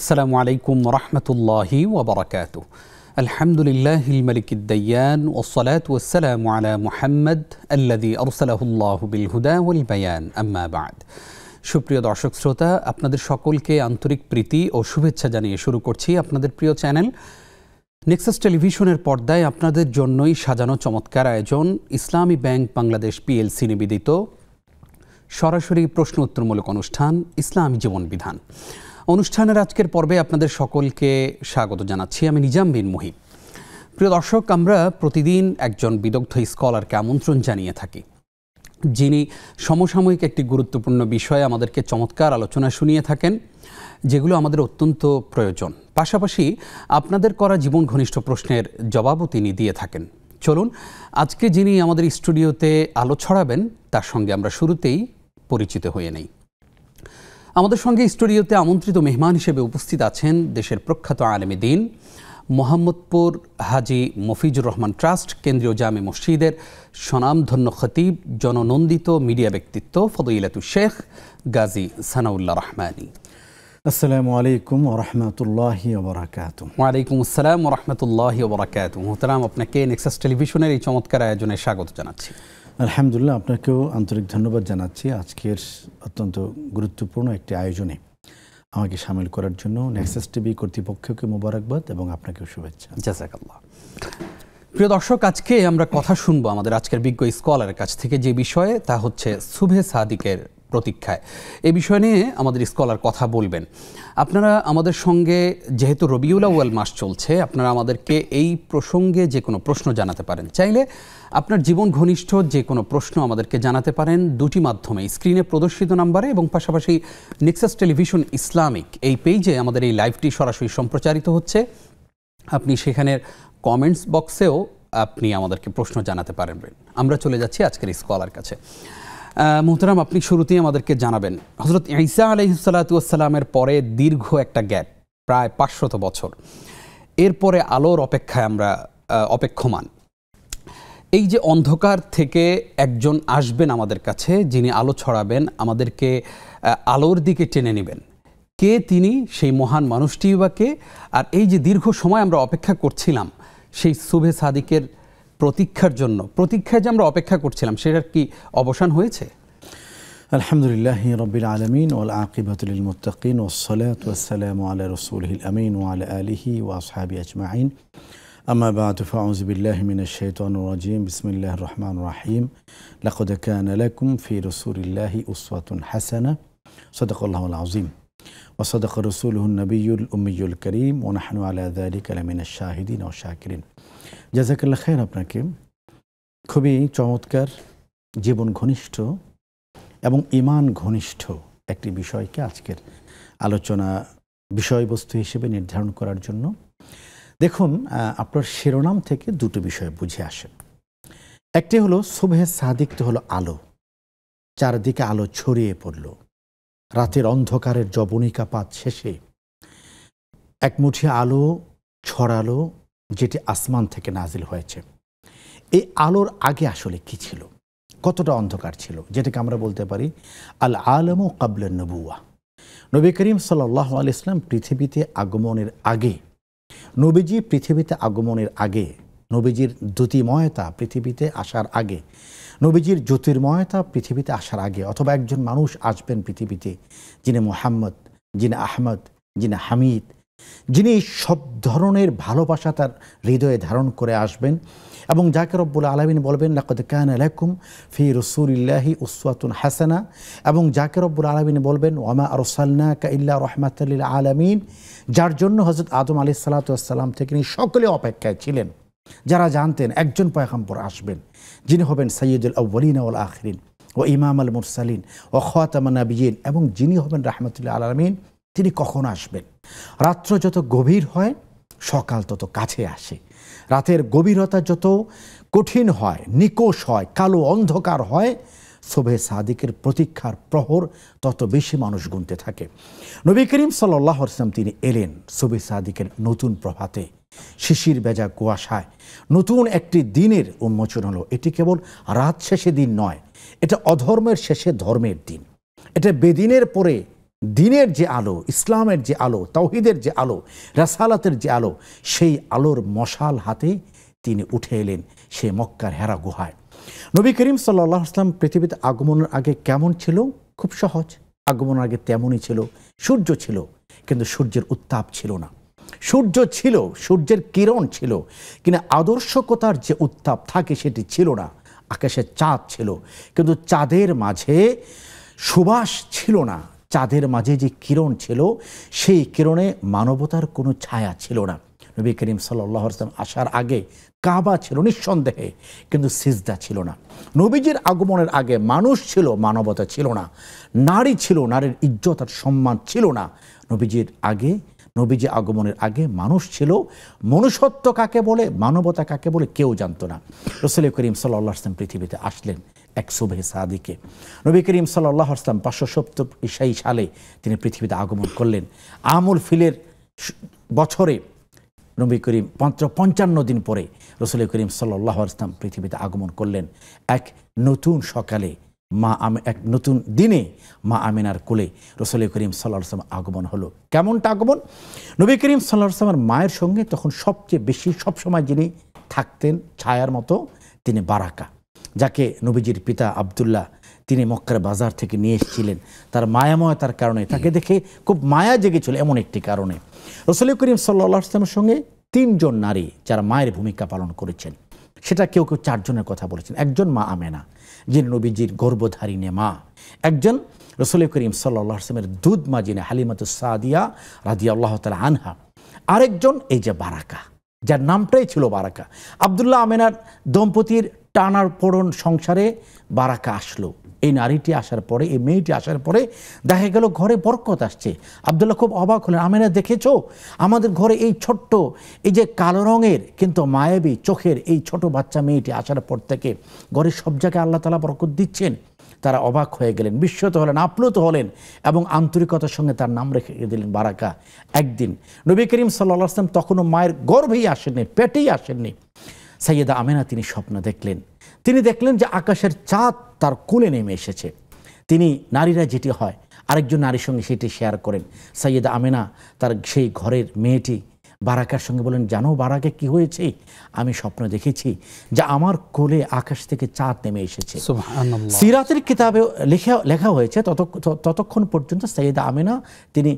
السلام عليكم ورحمة الله وبركاته الحمد لله الملك الديان والصلاة والسلام على محمد الذي أرسله الله بالهدى والبيان أما بعد সুপ্রিয় দর্শক শ্রোতা আপনাদের সকলকে আন্তরিক প্রীতি ও শুভেচ্ছা জানিয়ে শুরু করছি আপনাদের প্রিয় চ্যানেল নেক্সাস টেলিভিশনের পর্দায় আপনাদের জন্যই সাজানো চমৎকার আয়োজন ইসলামী ব্যাংক বাংলাদেশ পিএলসি নিবেদিত সরাসরি প্রশ্ন উত্তরমূলক অনুষ্ঠান ইসলামী জীবন বিধান অনুষ্ঠানের আজকের পর্বে আপনাদের সকলকে স্বাগত জানাচ্ছি আমি নিজাম বিন মুহিব প্রিয় দর্শক আমরা প্রতিদিন একজন বিদগ্ধ স্কলারকে আমন্ত্রণ জানিয়ে থাকি যিনি সমসাময়িক একটি গুরুত্বপূর্ণ বিষয়ে আমাদেরকে চমৎকার আলোচনা শুনিয়ে থাকেন যেগুলো আমাদের অত্যন্ত প্রয়োজন পাশাপাশি আপনাদের করা জীবন ঘনিষ্ঠ প্রশ্নের জবাবও তিনি দিয়ে থাকেন চলুন আজকে যিনি আমাদের স্টুডিওতে আলো ছড়াবেন তার সঙ্গে আমরা শুরুতেই পরিচিত হয়ে নেই আমাদের সঙ্গে স্টুডিওতে আমন্ত্রিত মেহমান হিসেবে উপস্থিত আছেন দেশের প্রখ্যাত আলেমী দিন মোহাম্মদপুর হাজি মফিজুর রহমান ট্রাস্ট কেন্দ্রীয় জামে মসজিদের স্বনামধন্য খতিব জননন্দিত মিডিয়া ব্যক্তিত্ব ফদইলাতু শেখ গাজী সানাউল্লাহ রহমানী আসসালামু আলাইকুম ওরহমতুল্লাহি ওবরাকাত ওয়ালাইকুম আসসালাম ওরহমতুল্লাহি ওবরাকাত মোহতারাম আপনাকে নেক্সাস টেলিভিশনের এই চমৎকার আয়োজনে স্বাগত জানাচ্ছি আলহামদুলিল্লাহ আপনাকেও আন্তরিক ধন্যবাদ জানাচ্ছি আজকের অত্যন্ত গুরুত্বপূর্ণ একটি আয়োজনে আমাকে সামিল করার জন্য নেক্সাস টিভি কর্তৃপক্ষকে মোবারকবাদ এবং আপনাকেও শুভেচ্ছা জাজাকাল্লাহ প্রিয় দর্শক আজকে আমরা কথা শুনবো আমাদের আজকের বিজ্ঞ স্কলারের কাছ থেকে যে বিষয়ে তা হচ্ছে সুভে সাদিকের প্রতীক্ষায় এ বিষয় নিয়ে আমাদের স্কলার কথা বলবেন আপনারা আমাদের সঙ্গে যেহেতু রবিউল আউয়াল মাস চলছে আপনারা আমাদেরকে এই প্রসঙ্গে যে কোনো প্রশ্ন জানাতে পারেন চাইলে আপনার জীবন ঘনিষ্ঠ যে কোনো প্রশ্ন আমাদেরকে জানাতে পারেন দুটি মাধ্যমে স্ক্রিনে প্রদর্শিত নাম্বারে এবং পাশাপাশি নেক্সাস টেলিভিশন ইসলামিক এই পেজে আমাদের এই লাইভটি সরাসরি সম্প্রচারিত হচ্ছে আপনি সেখানের কমেন্টস বক্সেও আপনি আমাদেরকে প্রশ্ন জানাতে পারবেন আমরা চলে যাচ্ছি আজকের স্কলার কাছে মোহতারাম আপনি শুরুতেই আমাদেরকে জানাবেন হজরত ইসা আলহিসাল্লাতুয়াসাল্লামের পরে দীর্ঘ একটা গ্যাপ প্রায় পাঁচশত বছর এরপরে আলোর অপেক্ষায় আমরা অপেক্ষমান এই যে অন্ধকার থেকে একজন আসবেন আমাদের কাছে যিনি আলো ছড়াবেন আমাদেরকে আলোর দিকে টেনে নেবেন কে তিনি সেই মহান মানুষটি বা কে আর এই যে দীর্ঘ সময় আমরা অপেক্ষা করছিলাম সেই সুভে সাদিকের প্রতীক্ষার জন্য প্রতীক্ষায় যে আমরা অপেক্ষা করছিলাম সেটার কি অবসান হয়েছে আলহামদুলিল্লাহ রবিল আলমিন ওল আকিবাতুল মুতাকিন ওসালাম আল রসুল আমিন ওয়াল আলহি ওয়াসহাবি আজমাইন أما بعد فأعوذ بالله من الشيطان الرجيم بسم الله الرحمن الرحيم لقد كان لكم في رسول الله أسوة حسنة صدق الله العظيم وصدق رسوله النبي الأمي الكريم ونحن على ذلك لمن الشاهدين والشاكرين جزاك الله خير আপনাকে খুবই চমৎকার জীবন ঘনিষ্ঠ এবং ইমান ঘনিষ্ঠ একটি বিষয়কে আজকের আলোচনা বিষয়বস্তু হিসেবে নির্ধারণ করার জন্য দেখুন আপনার শিরোনাম থেকে দুটো বিষয় বুঝে আসে একটি হলো সুবহে সাদিক তো হলো আলো চারদিকে আলো ছড়িয়ে পড়ল রাতের অন্ধকারের জবনিকাপাত শেষে এক মুঠি আলো ছড়ালো যেটি আসমান থেকে নাজিল হয়েছে এই আলোর আগে আসলে কি ছিল কতটা অন্ধকার ছিল যেটাকে আমরা বলতে পারি আল আলম কাবলেন নবুয়া নবী করিম সাল্লাহ আল ইসলাম পৃথিবীতে আগমনের আগে নবীজি পৃথিবীতে আগমনের আগে নবীজির দ্যুতিময়তা পৃথিবীতে আসার আগে নবীজির জ্যোতির্ময়তা পৃথিবীতে আসার আগে অথবা একজন মানুষ আসবেন পৃথিবীতে যিনি মোহাম্মদ যিনি আহমদ যিনি হামিদ যিনি সব ধরনের ভালোবাসা তার হৃদয়ে ধারণ করে আসবেন এবং যাকে রব্বুল আলমিন বলবেন লাকদ কান আলাইকুম ফি রসুলিল্লাহি উসওয়াতুন হাসানা এবং যাকে রব্বুল আলমিন বলবেন ওয়ামা আর কা ইল্লা রহমাতাল্লিল আলামিন যার জন্য হজরত আদম আলি সালাতাম থেকে তিনি সকলে অপেক্ষায় ছিলেন যারা জানতেন একজন পয়গাম্বর আসবেন যিনি হবেন সৈয়দুল আউ্বলিন আউল আখরিন ও ইমাম আল মুরসালিন ও খোয়াতামানাবিয়ীন এবং যিনি হবেন রাহমতুল্লাহ আলমিন তিনি কখন আসবেন রাত্র যত গভীর হয় সকাল তত কাছে আসে রাতের গভীরতা যত কঠিন হয় নিকোষ হয় কালো অন্ধকার হয় সোবে সাদিকের প্রতীক্ষার প্রহর তত বেশি মানুষ গুনতে থাকে নবী করিম সাল্লাহ তিনি এলেন সোবে সাদিকের নতুন প্রভাতে শিশির বেজা কুয়াশায় নতুন একটি দিনের উন্মোচন হলো এটি কেবল রাত শেষে দিন নয় এটা অধর্মের শেষে ধর্মের দিন এটা বেদিনের পরে দিনের যে আলো ইসলামের যে আলো তাওহিদের যে আলো রাসালাতের যে আলো সেই আলোর মশাল হাতে তিনি উঠে এলেন সে মক্কার হেরা গুহায় নবী করিম সাল্লাহ আসলাম পৃথিবীতে আগমনের আগে কেমন ছিল খুব সহজ আগমনের আগে তেমনই ছিল সূর্য ছিল কিন্তু সূর্যের উত্তাপ ছিল না সূর্য ছিল সূর্যের কিরণ ছিল কিন্তু আদর্শকতার যে উত্তাপ থাকে সেটি ছিল না আকাশে চাঁদ ছিল কিন্তু চাঁদের মাঝে সুবাস ছিল না চাঁদের মাঝে যে কিরণ ছিল সেই কিরণে মানবতার কোনো ছায়া ছিল না নবী করিম সাল্লাহ আসলাম আসার আগে কাবা ছিল নিঃসন্দেহে কিন্তু সিজদা ছিল না নবীজির আগমনের আগে মানুষ ছিল মানবতা ছিল না নারী ছিল নারীর ইজ্জত আর সম্মান ছিল না নবীজির আগে নবীজি আগমনের আগে মানুষ ছিল মনুষ্যত্ব কাকে বলে মানবতা কাকে বলে কেউ জানতো না রসুল করিম সাল্লা আসলাম পৃথিবীতে আসলেন এক সুবহে সাদিকে নবী করিম সাল্লাহ আসলাম পাঁচশো সত্তর সালে তিনি পৃথিবীতে আগমন করলেন আমুল ফিলের বছরে নবী করিম পঞ্চ পঞ্চান্ন দিন পরে রসুল করিম সাল্লাহ ইসলাম পৃথিবীতে আগমন করলেন এক নতুন সকালে মা আমি এক নতুন দিনে মা আমিনার কোলে রসুল করিম সাল্লাহ সাল্লাম আগমন হলো কেমনটা আগমন নবী করিম সাল্লাহ সাল্লামের মায়ের সঙ্গে তখন সবচেয়ে বেশি সবসময় যিনি থাকতেন ছায়ার মতো তিনি বারাকা যাকে নবীজির পিতা আবদুল্লাহ তিনি মক্কার বাজার থেকে নিয়ে এসেছিলেন তার মায়াময়তার কারণে তাকে দেখে খুব মায়া জেগেছিল এমন একটি কারণে রসুল করিম সাল্লাহামের সঙ্গে তিনজন নারী যারা মায়ের ভূমিকা পালন করেছেন সেটা কেউ কেউ চারজনের কথা বলেছেন একজন মা আমেনা যিনি নবীজির গর্বধারিনে মা একজন রসুল করিম সাল্লা আসলামের দুধ মা যিনি হালিমাতু সাদিয়া রাদিয়া আল্লাহ তালা আনহা আরেকজন এই যে বারাকা যার নামটাই ছিল বারাকা আবদুল্লাহ আমেনার দম্পতির টানার পড়ন সংসারে বারাকা আসলো এই নারীটি আসার পরে এই মেয়েটি আসার পরে দেখা গেল ঘরে বরকত আসছে আবদুল্লাহ খুব অবাক হলেন আমেরা দেখেছ আমাদের ঘরে এই ছোট্ট এই যে কালো রঙের কিন্তু মায়াবী চোখের এই ছোট বাচ্চা মেয়েটি আসার পর থেকে ঘরের সব জায়গায় আল্লাহ তালা বরকত দিচ্ছেন তারা অবাক হয়ে গেলেন বিস্মত হলেন আপ্লুত হলেন এবং আন্তরিকতার সঙ্গে তার নাম রেখে দিলেন বারাকা একদিন নবী করিম সাল্লাহ আসলাম তখনও মায়ের গর্ভেই আসেননি পেটেই আসেননি সাইয়েদা আমেনা তিনি স্বপ্ন দেখলেন তিনি দেখলেন যে আকাশের চাঁদ তার কোলে নেমে এসেছে তিনি নারীরা যেটি হয় আরেকজন নারীর সঙ্গে সেটি শেয়ার করেন সাইয়েদা আমেনা তার সেই ঘরের মেয়েটি বারাকার সঙ্গে বলেন জানো বারাকে কি হয়েছে আমি স্বপ্ন দেখেছি যে আমার কোলে আকাশ থেকে চাঁদ নেমে এসেছে সিরাতের কিতাবে লেখা লেখা হয়েছে ততক্ষণ পর্যন্ত সাইয়েদা আমেনা তিনি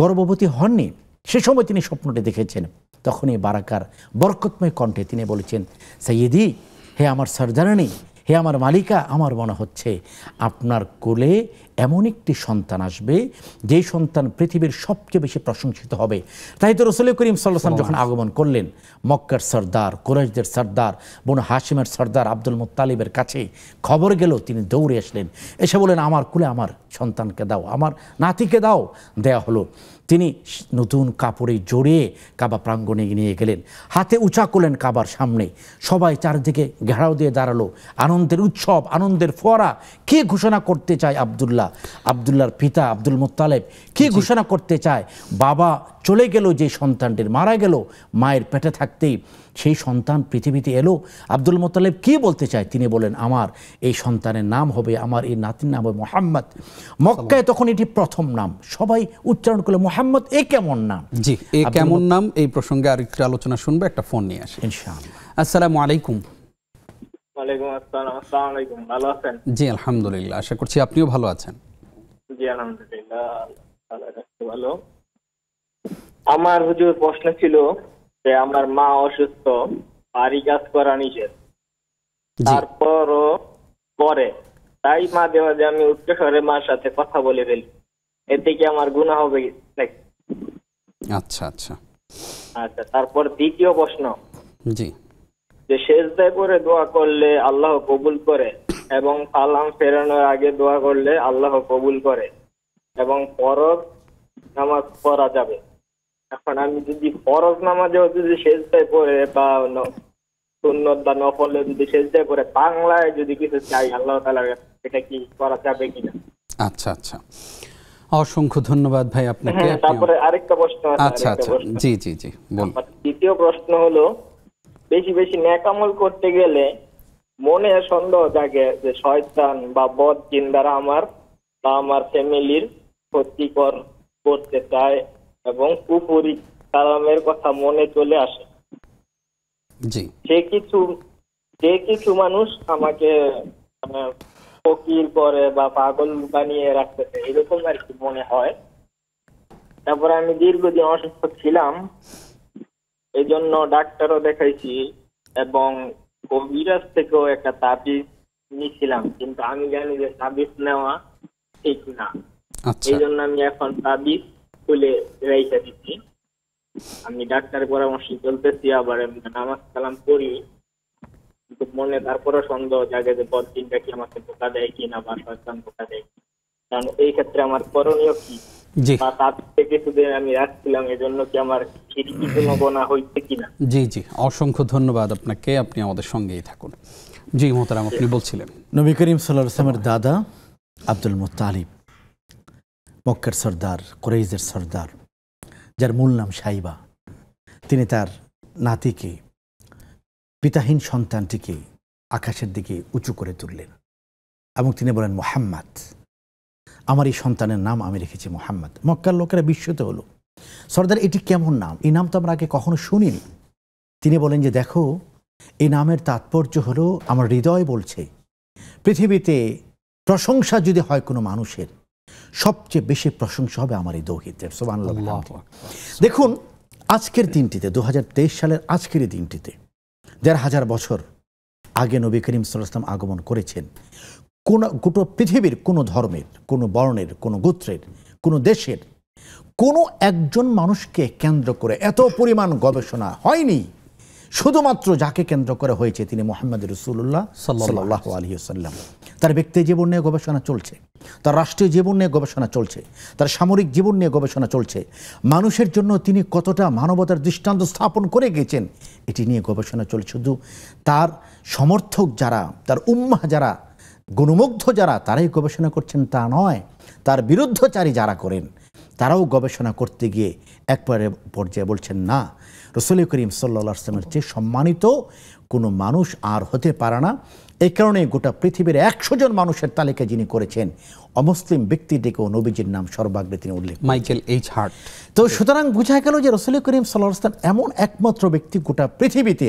গর্ভবতী হননি সে সময় তিনি স্বপ্নটি দেখেছেন তখন এই বারাকার বরকতময় কণ্ঠে তিনি বলেছেন সাইয়েদি হে আমার সর্দারানি হে আমার মালিকা আমার মনে হচ্ছে আপনার কোলে এমন একটি সন্তান আসবে যে সন্তান পৃথিবীর সবচেয়ে বেশি প্রশংসিত হবে তাই তো রসুল করিম সাল্লাম যখন আগমন করলেন মক্কার সর্দার কোরাইশদের সর্দার বোন হাসিমের সর্দার আব্দুল মুতালিবের কাছে খবর গেল তিনি দৌড়ে আসলেন এসে বলেন আমার কুলে আমার সন্তানকে দাও আমার নাতিকে দাও দেয়া হলো তিনি নতুন কাপড়ে জড়িয়ে কাবা প্রাঙ্গণে নিয়ে গেলেন হাতে উঁচা করলেন কাবার সামনে সবাই চারদিকে ঘেরাও দিয়ে দাঁড়ালো আনন্দের উৎসব আনন্দের ফোয়ারা কে ঘোষণা করতে চায় আবদুল্লাহ আবদুল্লার পিতা আব্দুল মোত্তালেব কে ঘোষণা করতে চায় বাবা চলে গেল যে সন্তানটির মারা গেল মায়ের পেটে থাকতেই সেই সন্তান পৃথিবীতে এলো আব্দুল মোতালেব কি বলতে চায় তিনি বলেন আমার এই সন্তানের নাম হবে আমার এই নাতির নাম হবে মোহাম্মদ মক্কায় তখন এটি প্রথম নাম সবাই উচ্চারণ করলো মোহাম্মদ এ কেমন নাম জি এ কেমন নাম এই প্রসঙ্গে আর একটু আলোচনা শুনবে একটা ফোন নিয়ে আসে ইনশাআল্লাহ আসসালামু আলাইকুম ওয়ালাইকুম আসসালাম আসসালামু আলাইকুম ভালো আছেন জি আলহামদুলিল্লাহ আশা করছি আপনিও ভালো আছেন জি আলহামদুলিল্লাহ ভালো আমার হুজুর প্রশ্ন ছিল যে আমার মা অসুস্থ বাড়ি কাজ করা নিষেধ তারপরও পরে তাই মা দেওয়া মাঝে আমি উচ্চ স্বরে মার সাথে কথা বলে ফেলি এতে কি আমার গুণা হবে আচ্ছা আচ্ছা আচ্ছা তারপর দ্বিতীয় প্রশ্ন জি যে শেষদায় করে দোয়া করলে আল্লাহ কবুল করে এবং সালাম ফেরানোর আগে দোয়া করলে আল্লাহ কবুল করে এবং পরব নামাজ পড়া যাবে এখন আমি যদি ফরজ নামাজে যদি সেজদায় পড়ে বা সুন্নত বা নফলে যদি সেজদায় পড়ে বাংলায় যদি কিছু চাই আল্লাহ তালা এটা কি করা যাবে কিনা আচ্ছা আচ্ছা অসংখ্য ধন্যবাদ ভাই আপনাকে হ্যাঁ, তারপরে আরেকটা প্রশ্ন আচ্ছা আচ্ছা জি জি জি বলুন দ্বিতীয় প্রশ্ন হলো বেশি বেশি ন্যাকামল করতে গেলে মনে সন্দেহ জাগে যে শয়তান বা বদ কিনবার আমার বা আমার ফ্যামিলির ক্ষতিকর করতে চায় এবং উপরি কালামের কথা মনে চলে আসে জি সে কিছু যে কিছু মানুষ আমাকে মানে ফকির করে বা পাগল বানিয়ে রাখতে এরকম আর কি মনে হয় তারপরে আমি দীর্ঘদিন অসুস্থ ছিলাম এই জন্য ডাক্তারও দেখাইছি এবং কবিরাজ থেকেও একটা তাবিজ নিয়েছিলাম কিন্তু আমি জানি যে তাবিজ নেওয়া ঠিক না আচ্ছা। এই জন্য আমি এখন তাবিজ রাইখা দিচ্ছি আমি ডাক্তার পরামর্শ চলতেছি আবার নামাজ কালাম করি কিন্তু মনে সন্দেহ জাগে যে বদিনটা কি আমাকে ধোকা দেয় কিনা বা শয়তান ধোকা দেয় কারণ এই ক্ষেত্রে আমার করণীয় কি তার থেকে কিছুদিন আমি রাখছিলাম কি আমার হইছে কিনা জি জি অসংখ্য ধন্যবাদ আপনাকে আপনি আমাদের সঙ্গেই থাকুন জি মোহতারাম আপনি বলছিলেন নবী করিম সাল্লাহ দাদা আব্দুল মুতালিব মক্কার সর্দার কোরাইজের সর্দার যার মূল নাম সাইবা তিনি তার নাতিকে পিতাহীন সন্তানটিকে আকাশের দিকে উঁচু করে তুললেন এবং তিনি বলেন মোহাম্মদ আমার এই সন্তানের নাম আমি রেখেছি মোহাম্মদ মক্কার লোকেরা বিস্মিত হলো সর্দার এটি কেমন নাম এই নাম তো আমরা আগে কখনো শুনিনি তিনি বলেন যে দেখো এই নামের তাৎপর্য হলো আমার হৃদয় বলছে পৃথিবীতে প্রশংসা যদি হয় কোনো মানুষের সবচেয়ে বেশি প্রশংসা হবে আমার এই দৌহিত্রের সোবান দেখুন আজকের দিনটিতে দু সালের আজকের দিনটিতে দেড় হাজার বছর আগে নবী করিম সাল্লাম আগমন করেছেন কোন গোটো পৃথিবীর কোনো ধর্মের কোনো বর্ণের কোনো গোত্রের কোনো দেশের কোনো একজন মানুষকে কেন্দ্র করে এত পরিমাণ গবেষণা হয়নি শুধুমাত্র যাকে কেন্দ্র করে হয়েছে তিনি মোহাম্মদ রসুল্লাহ সাল্লাহ আলহিউসাল্লাম তার ব্যক্তি জীবন নিয়ে গবেষণা চলছে তার রাষ্ট্রীয় জীবন নিয়ে গবেষণা চলছে তার সামরিক জীবন নিয়ে গবেষণা চলছে মানুষের জন্য তিনি কতটা মানবতার দৃষ্টান্ত স্থাপন করে গেছেন এটি নিয়ে গবেষণা চলছে শুধু তার সমর্থক যারা তার উম্মা যারা গুণমুগ্ধ যারা তারাই গবেষণা করছেন তা নয় তার বিরুদ্ধচারী যারা করেন তারাও গবেষণা করতে গিয়ে একবারে পর্যায়ে বলছেন না রসুল করিম সাল্লা আসলামের চেয়ে সম্মানিত কোনো মানুষ আর হতে পারে না এই কারণে গোটা পৃথিবীর একশো জন মানুষের তালিকা যিনি করেছেন অমুসলিম ডেকে নবীজির নাম সর্বাগ্রে তিনি উল্লেখ মাইকেল এইচ হার্ট তো সুতরাং বুঝা গেল যে রসুল করিম সাল্লাহাম এমন একমাত্র ব্যক্তি গোটা পৃথিবীতে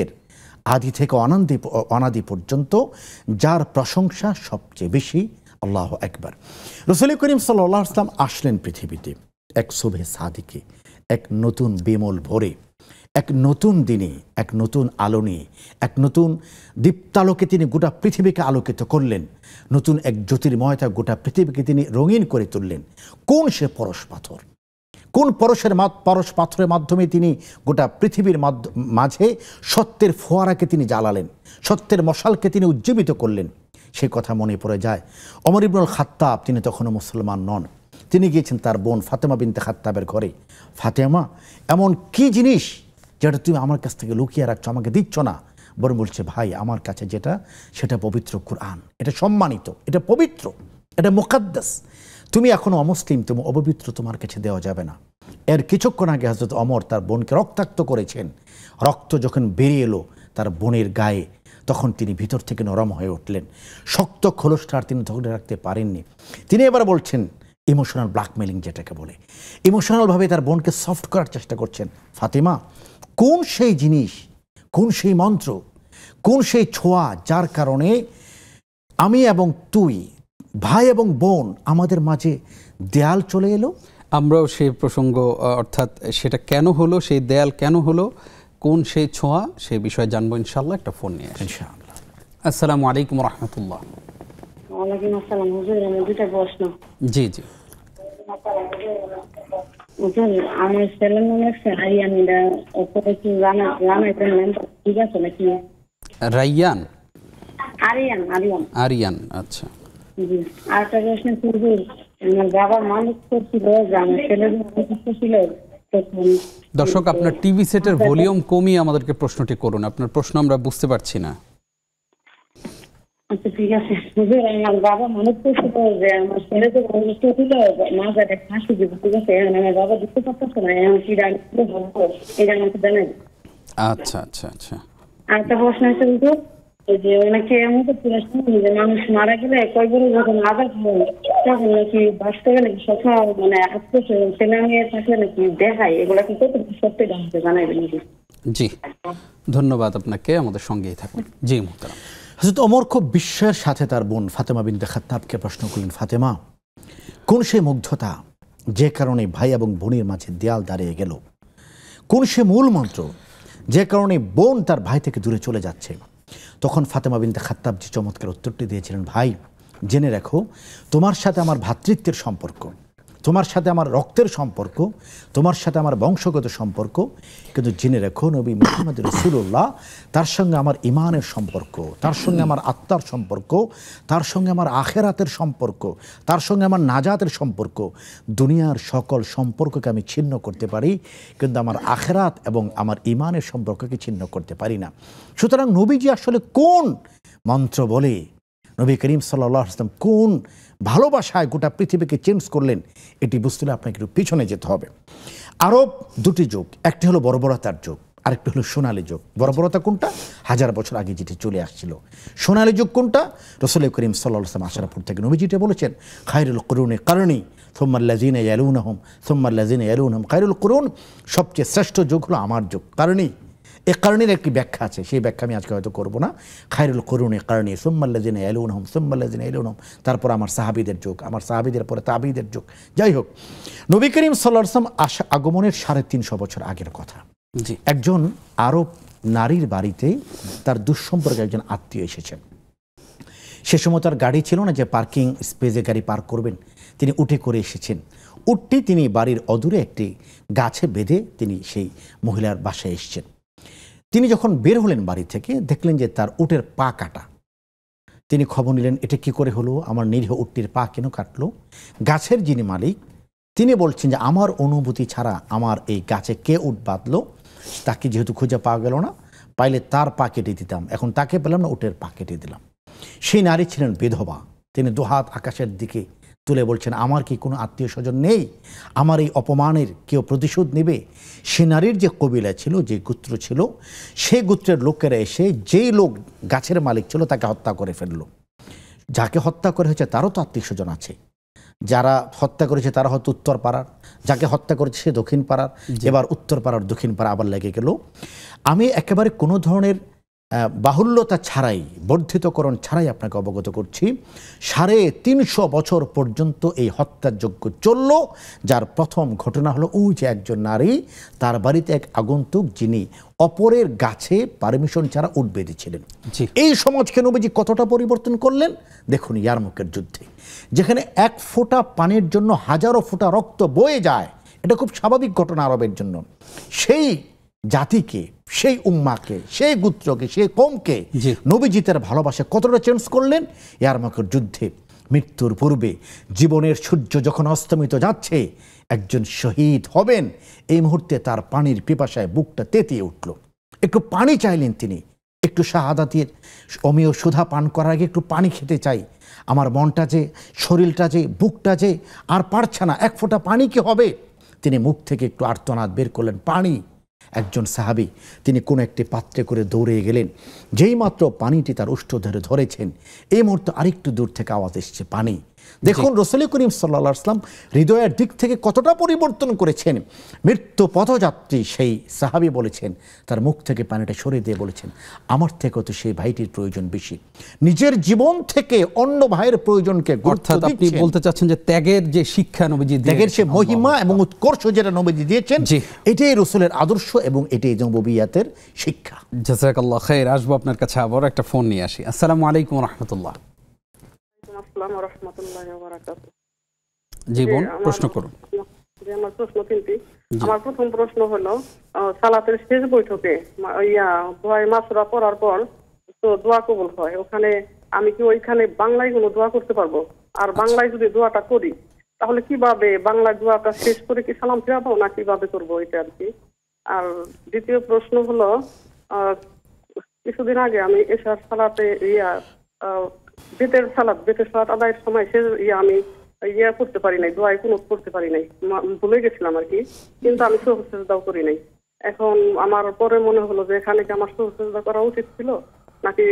আদি থেকে অনাদি অনাদি পর্যন্ত যার প্রশংসা সবচেয়ে বেশি আল্লাহ একবার রসুল করিম সাল্লাহ আসলাম আসলেন পৃথিবীতে এক শুভে সাদিকে এক নতুন বিমল ভোরে এক নতুন দিনে এক নতুন আলো নিয়ে এক নতুন দীপ্তালোকে তিনি গোটা পৃথিবীকে আলোকিত করলেন নতুন এক জ্যোতির্ময়তা গোটা পৃথিবীকে তিনি রঙিন করে তুললেন কোন সে পরশ পাথর কোন পরশের পরশ পাথরের মাধ্যমে তিনি গোটা পৃথিবীর মাঝে সত্যের ফোয়ারাকে তিনি জ্বালালেন সত্যের মশালকে তিনি উজ্জীবিত করলেন সে কথা মনে পড়ে যায় অমর ইবনুল খাত্তাব তিনি তখনও মুসলমান নন তিনি গিয়েছেন তার বোন ফাতেমা বিনতে খাত্তাবের ঘরে ফাতেমা এমন কি জিনিস যেটা তুমি আমার কাছ থেকে লুকিয়ে রাখছো আমাকে দিচ্ছ না বরং বলছে ভাই আমার কাছে যেটা সেটা পবিত্র কোরআন এটা সম্মানিত এটা পবিত্র এটা মোকাদ্দাস তুমি এখনো অমুসলিম তুমি অপবিত্র তোমার কাছে দেওয়া যাবে না এর কিছুক্ষণ আগে হজরত অমর তার বোনকে রক্তাক্ত করেছেন রক্ত যখন বেরিয়ে এলো তার বোনের গায়ে তখন তিনি ভিতর থেকে নরম হয়ে উঠলেন শক্ত খোলসটা আর তিনি ধরে রাখতে পারেননি তিনি এবার বলছেন ইমোশনাল ব্ল্যাকমেলিং যেটাকে বলে ইমোশনালভাবে তার বোনকে সফট করার চেষ্টা করছেন ফাতেমা কোন সেই জিনিস কোন সেই মন্ত্র কোন সেই ছোঁয়া যার কারণে আমি এবং তুই ভাই এবং বোন আমাদের মাঝে দেয়াল চলে এলো আমরাও সেই প্রসঙ্গ অর্থাৎ সেটা কেন হলো সেই দেয়াল কেন হলো কোন সেই ছোঁয়া সেই বিষয়ে জানবো ইনশাল্লাহ একটা ফোন নিয়ে আসসালামু আলাইকুম রহমতুল্লাহ জি জি আমার হচ্ছে এটা ওপরে কি রানা রানা এটা নাম ঠিক আছে নাকি আরিয়ান আরিয়ান আরিয়ান আচ্ছা জি আর একটা প্রশ্ন করবো আমার মালিক করছিল যে আমার ছেলের মালিক করছিল দর্শক আপনার টিভি সেটের ভলিউম কমিয়ে আমাদেরকে প্রশ্নটি করুন আপনার প্রশ্ন আমরা বুঝতে পারছি না আচ্ছা ঠিক আছে আমার বাবা মনে করছে তো যে আমার ছেলে তো বয়স্ক ছিল মা হাসি দিব ঠিক আছে মানে আমার বাবা দেখতে পারতো না এমন কি ডাক্তার বলবো এটা আমাকে জানাই আচ্ছা আচ্ছা আচ্ছা আর একটা প্রশ্ন আছে কিন্তু যে ওনাকে এমন তো প্রশ্ন যে মানুষ মারা গেলে কয়েকবারই যখন আবার হয় তখন নাকি বাঁচতে গেলে কি মানে আত্মীয় সেনা মেয়ে থাকলে নাকি দেখায় এগুলা কি কত সত্যি জানতে জানাই জি ধন্যবাদ আপনাকে আমাদের সঙ্গেই থাকুন জি মোহতারাম হজরত অমর খুব বিশ্বের সাথে তার বোন ফাতেমা বিনতে খাত্তাবকে প্রশ্ন করলেন ফাতেমা কোন সে মুগ্ধতা যে কারণে ভাই এবং বোনের মাঝে দেয়াল দাঁড়িয়ে গেল কোন সে মূল মন্ত্র যে কারণে বোন তার ভাই থেকে দূরে চলে যাচ্ছে তখন ফাতেমা বিনতে খাত্তাব যে চমৎকার উত্তরটি দিয়েছিলেন ভাই জেনে রাখো তোমার সাথে আমার ভ্রাতৃত্বের সম্পর্ক তোমার সাথে আমার রক্তের সম্পর্ক তোমার সাথে আমার বংশগত সম্পর্ক কিন্তু জেনে রেখো নবী মোহাম্মদ রসুল্লাহ তার সঙ্গে আমার ইমানের সম্পর্ক তার সঙ্গে আমার আত্মার সম্পর্ক তার সঙ্গে আমার আখেরাতের সম্পর্ক তার সঙ্গে আমার নাজাতের সম্পর্ক দুনিয়ার সকল সম্পর্ককে আমি ছিন্ন করতে পারি কিন্তু আমার আখেরাত এবং আমার ইমানের সম্পর্ককে ছিন্ন করতে পারি না সুতরাং নবীজি আসলে কোন মন্ত্র বলে নবী করিম সাল্লাহ আসলাম কোন ভালোবাসায় গোটা পৃথিবীকে চেঞ্জ করলেন এটি বুঝতে হলে আপনাকে একটু পিছনে যেতে হবে আরব দুটি যুগ একটি হলো বর্বরতার যুগ আরেকটি হলো সোনালি যুগ বর্বরতা কোনটা হাজার বছর আগে যেটি চলে আসছিল সোনালি যুগ কোনটা রসল করিম সাল্লাম আশারাপুর থেকে নবীজিটা বলেছেন খায়রুল করুণে কারণী থোম্মাল্লাজিন এলুন আহম থোম্মাল্লাজিন এলুন আহম খায়রুল করুন সবচেয়ে শ্রেষ্ঠ যুগ হলো আমার যুগ কারণী এ কারণের একটি ব্যাখ্যা আছে সেই ব্যাখ্যা আমি আজকে হয়তো করবো না খায়রুল করুন এ কারণে সোম্মাল্লাজিন এলুন হোম সোম্মাল্লাজিন এলুন হোম তারপর আমার সাহাবিদের যুগ আমার সাহাবিদের পরে তাবিদের যুগ যাই হোক নবী করিম সাল্লাম আসা আগমনের সাড়ে তিনশো বছর আগের কথা একজন আরব নারীর বাড়িতে তার দুঃসম্পর্কে একজন আত্মীয় এসেছেন সে সময় তার গাড়ি ছিল না যে পার্কিং স্পেসে গাড়ি পার্ক করবেন তিনি উঠে করে এসেছেন উঠটি তিনি বাড়ির অদূরে একটি গাছে বেঁধে তিনি সেই মহিলার বাসায় এসছেন তিনি যখন বের হলেন বাড়ি থেকে দেখলেন যে তার উটের পা কাটা তিনি খবর নিলেন এটা কি করে হলো আমার নিরীহ উটটির পা কেন কাটলো গাছের যিনি মালিক তিনি বলছেন যে আমার অনুভূতি ছাড়া আমার এই গাছে কে উট বাঁধলো তাকে যেহেতু খুঁজে পাওয়া গেল না পাইলে তার পা কেটে দিতাম এখন তাকে পেলাম না উটের পা কেটে দিলাম সেই নারী ছিলেন বিধবা তিনি দুহাত আকাশের দিকে তুলে বলছেন আমার কি কোনো আত্মীয় স্বজন নেই আমার এই অপমানের কেউ প্রতিশোধ নেবে সে নারীর যে কবিলা ছিল যে গোত্র ছিল সেই গোত্রের লোকেরা এসে যেই লোক গাছের মালিক ছিল তাকে হত্যা করে ফেলল যাকে হত্যা করে হয়েছে তারও তো আত্মীয় স্বজন আছে যারা হত্যা করেছে তারা হয়তো উত্তর পাড়ার যাকে হত্যা করেছে সে দক্ষিণ পাড়ার এবার উত্তর পাড়ার দক্ষিণ পাড়া আবার লেগে গেল আমি একেবারে কোনো ধরনের বাহুল্যতা ছাড়াই বর্ধিতকরণ ছাড়াই আপনাকে অবগত করছি সাড়ে তিনশো বছর পর্যন্ত এই যোগ্য চলল যার প্রথম ঘটনা হলো ওই যে একজন নারী তার বাড়িতে এক আগন্তুক যিনি অপরের গাছে পারমিশন ছাড়া উঠ বেঁধেছিলেন এই সমাজকে নবীজি কতটা পরিবর্তন করলেন দেখুন ইয়ারমুখের যুদ্ধে যেখানে এক ফোঁটা পানির জন্য হাজারো ফোঁটা রক্ত বয়ে যায় এটা খুব স্বাভাবিক ঘটনা আরবের জন্য সেই জাতিকে সেই উম্মাকে সেই গুত্রকে সেই কোমকে নবীজিতের ভালোবাসা কতটা চেঞ্জ করলেন ইয়ারমাকের যুদ্ধে মৃত্যুর পূর্বে জীবনের সূর্য যখন অস্তমিত যাচ্ছে একজন শহীদ হবেন এই মুহূর্তে তার পানির পিপাসায় বুকটা তেতিয়ে উঠল একটু পানি চাইলেন তিনি একটু শাহাদাতের অমীয় সুধা পান করার আগে একটু পানি খেতে চাই আমার মনটা যে শরীরটা যে বুকটা যে আর পারছে না এক ফোঁটা পানি কি হবে তিনি মুখ থেকে একটু আর্তনাদ বের করলেন পানি একজন সাহাবি তিনি কোনো একটি পাত্রে করে দৌড়ে গেলেন যেই মাত্র পানিটি তার উষ্ঠ ধরে ধরেছেন এই মুহূর্তে আরেকটু দূর থেকে আওয়াজ এসছে পানি দেখুন রসুল করিম সাল্লা আসলাম হৃদয়ের দিক থেকে কতটা পরিবর্তন করেছেন মৃত্যু পথযাত্রী সেই সাহাবি বলেছেন তার মুখ থেকে পানিটা সরিয়ে দিয়ে বলেছেন আমার থেকেও তো সেই ভাইটির প্রয়োজন বেশি নিজের জীবন থেকে অন্য ভাইয়ের প্রয়োজনকে অর্থাৎ আপনি বলতে চাচ্ছেন যে ত্যাগের যে শিক্ষা নবীজি ত্যাগের সে মহিমা এবং উৎকর্ষ যেটা নবীজি দিয়েছেন এটাই রসুলের আদর্শ এবং এটাই নববিয়াতের শিক্ষা জাজাকাল্লাহ খাই আসবো আপনার কাছে আবার একটা ফোন নিয়ে আসি আসসালামু আলাইকুম রহমতুল্লাহ প্রশ্ন করুন যে আমার প্রশ্ন তিনটি আমার প্রথম প্রশ্ন হলো সালাতের শেষ বৈঠকে ইয়া দোয়ায় মাসরা পড়ার পর তো দোয়া কবুল হয় ওখানে আমি কি ওইখানে বাংলায় কোনো দোয়া করতে পারবো আর আচ্ছা। বাংলায় যদি দোয়াটা করি তাহলে কিভাবে বাংলা দোয়াটা শেষ করে কি সালাম ফিরাবো না কিভাবে করবো এটা আর কি আর দ্বিতীয় প্রশ্ন হলো কিছুদিন আগে আমি এসার সালাতে ইয়া বেতের সালাদ বেতের সালাদ আদায়ের সময় সে ইয়ে আমি ইয়ে করতে পারি নাই দোয়াই কোনো করতে পারি নাই ভুলে গেছিলাম আর কি কিন্তু আমি সহসেজদাও করি নাই এখন আমার পরে মনে হলো যে এখানে কি আমার সহসেজদা করা উচিত ছিল নাকি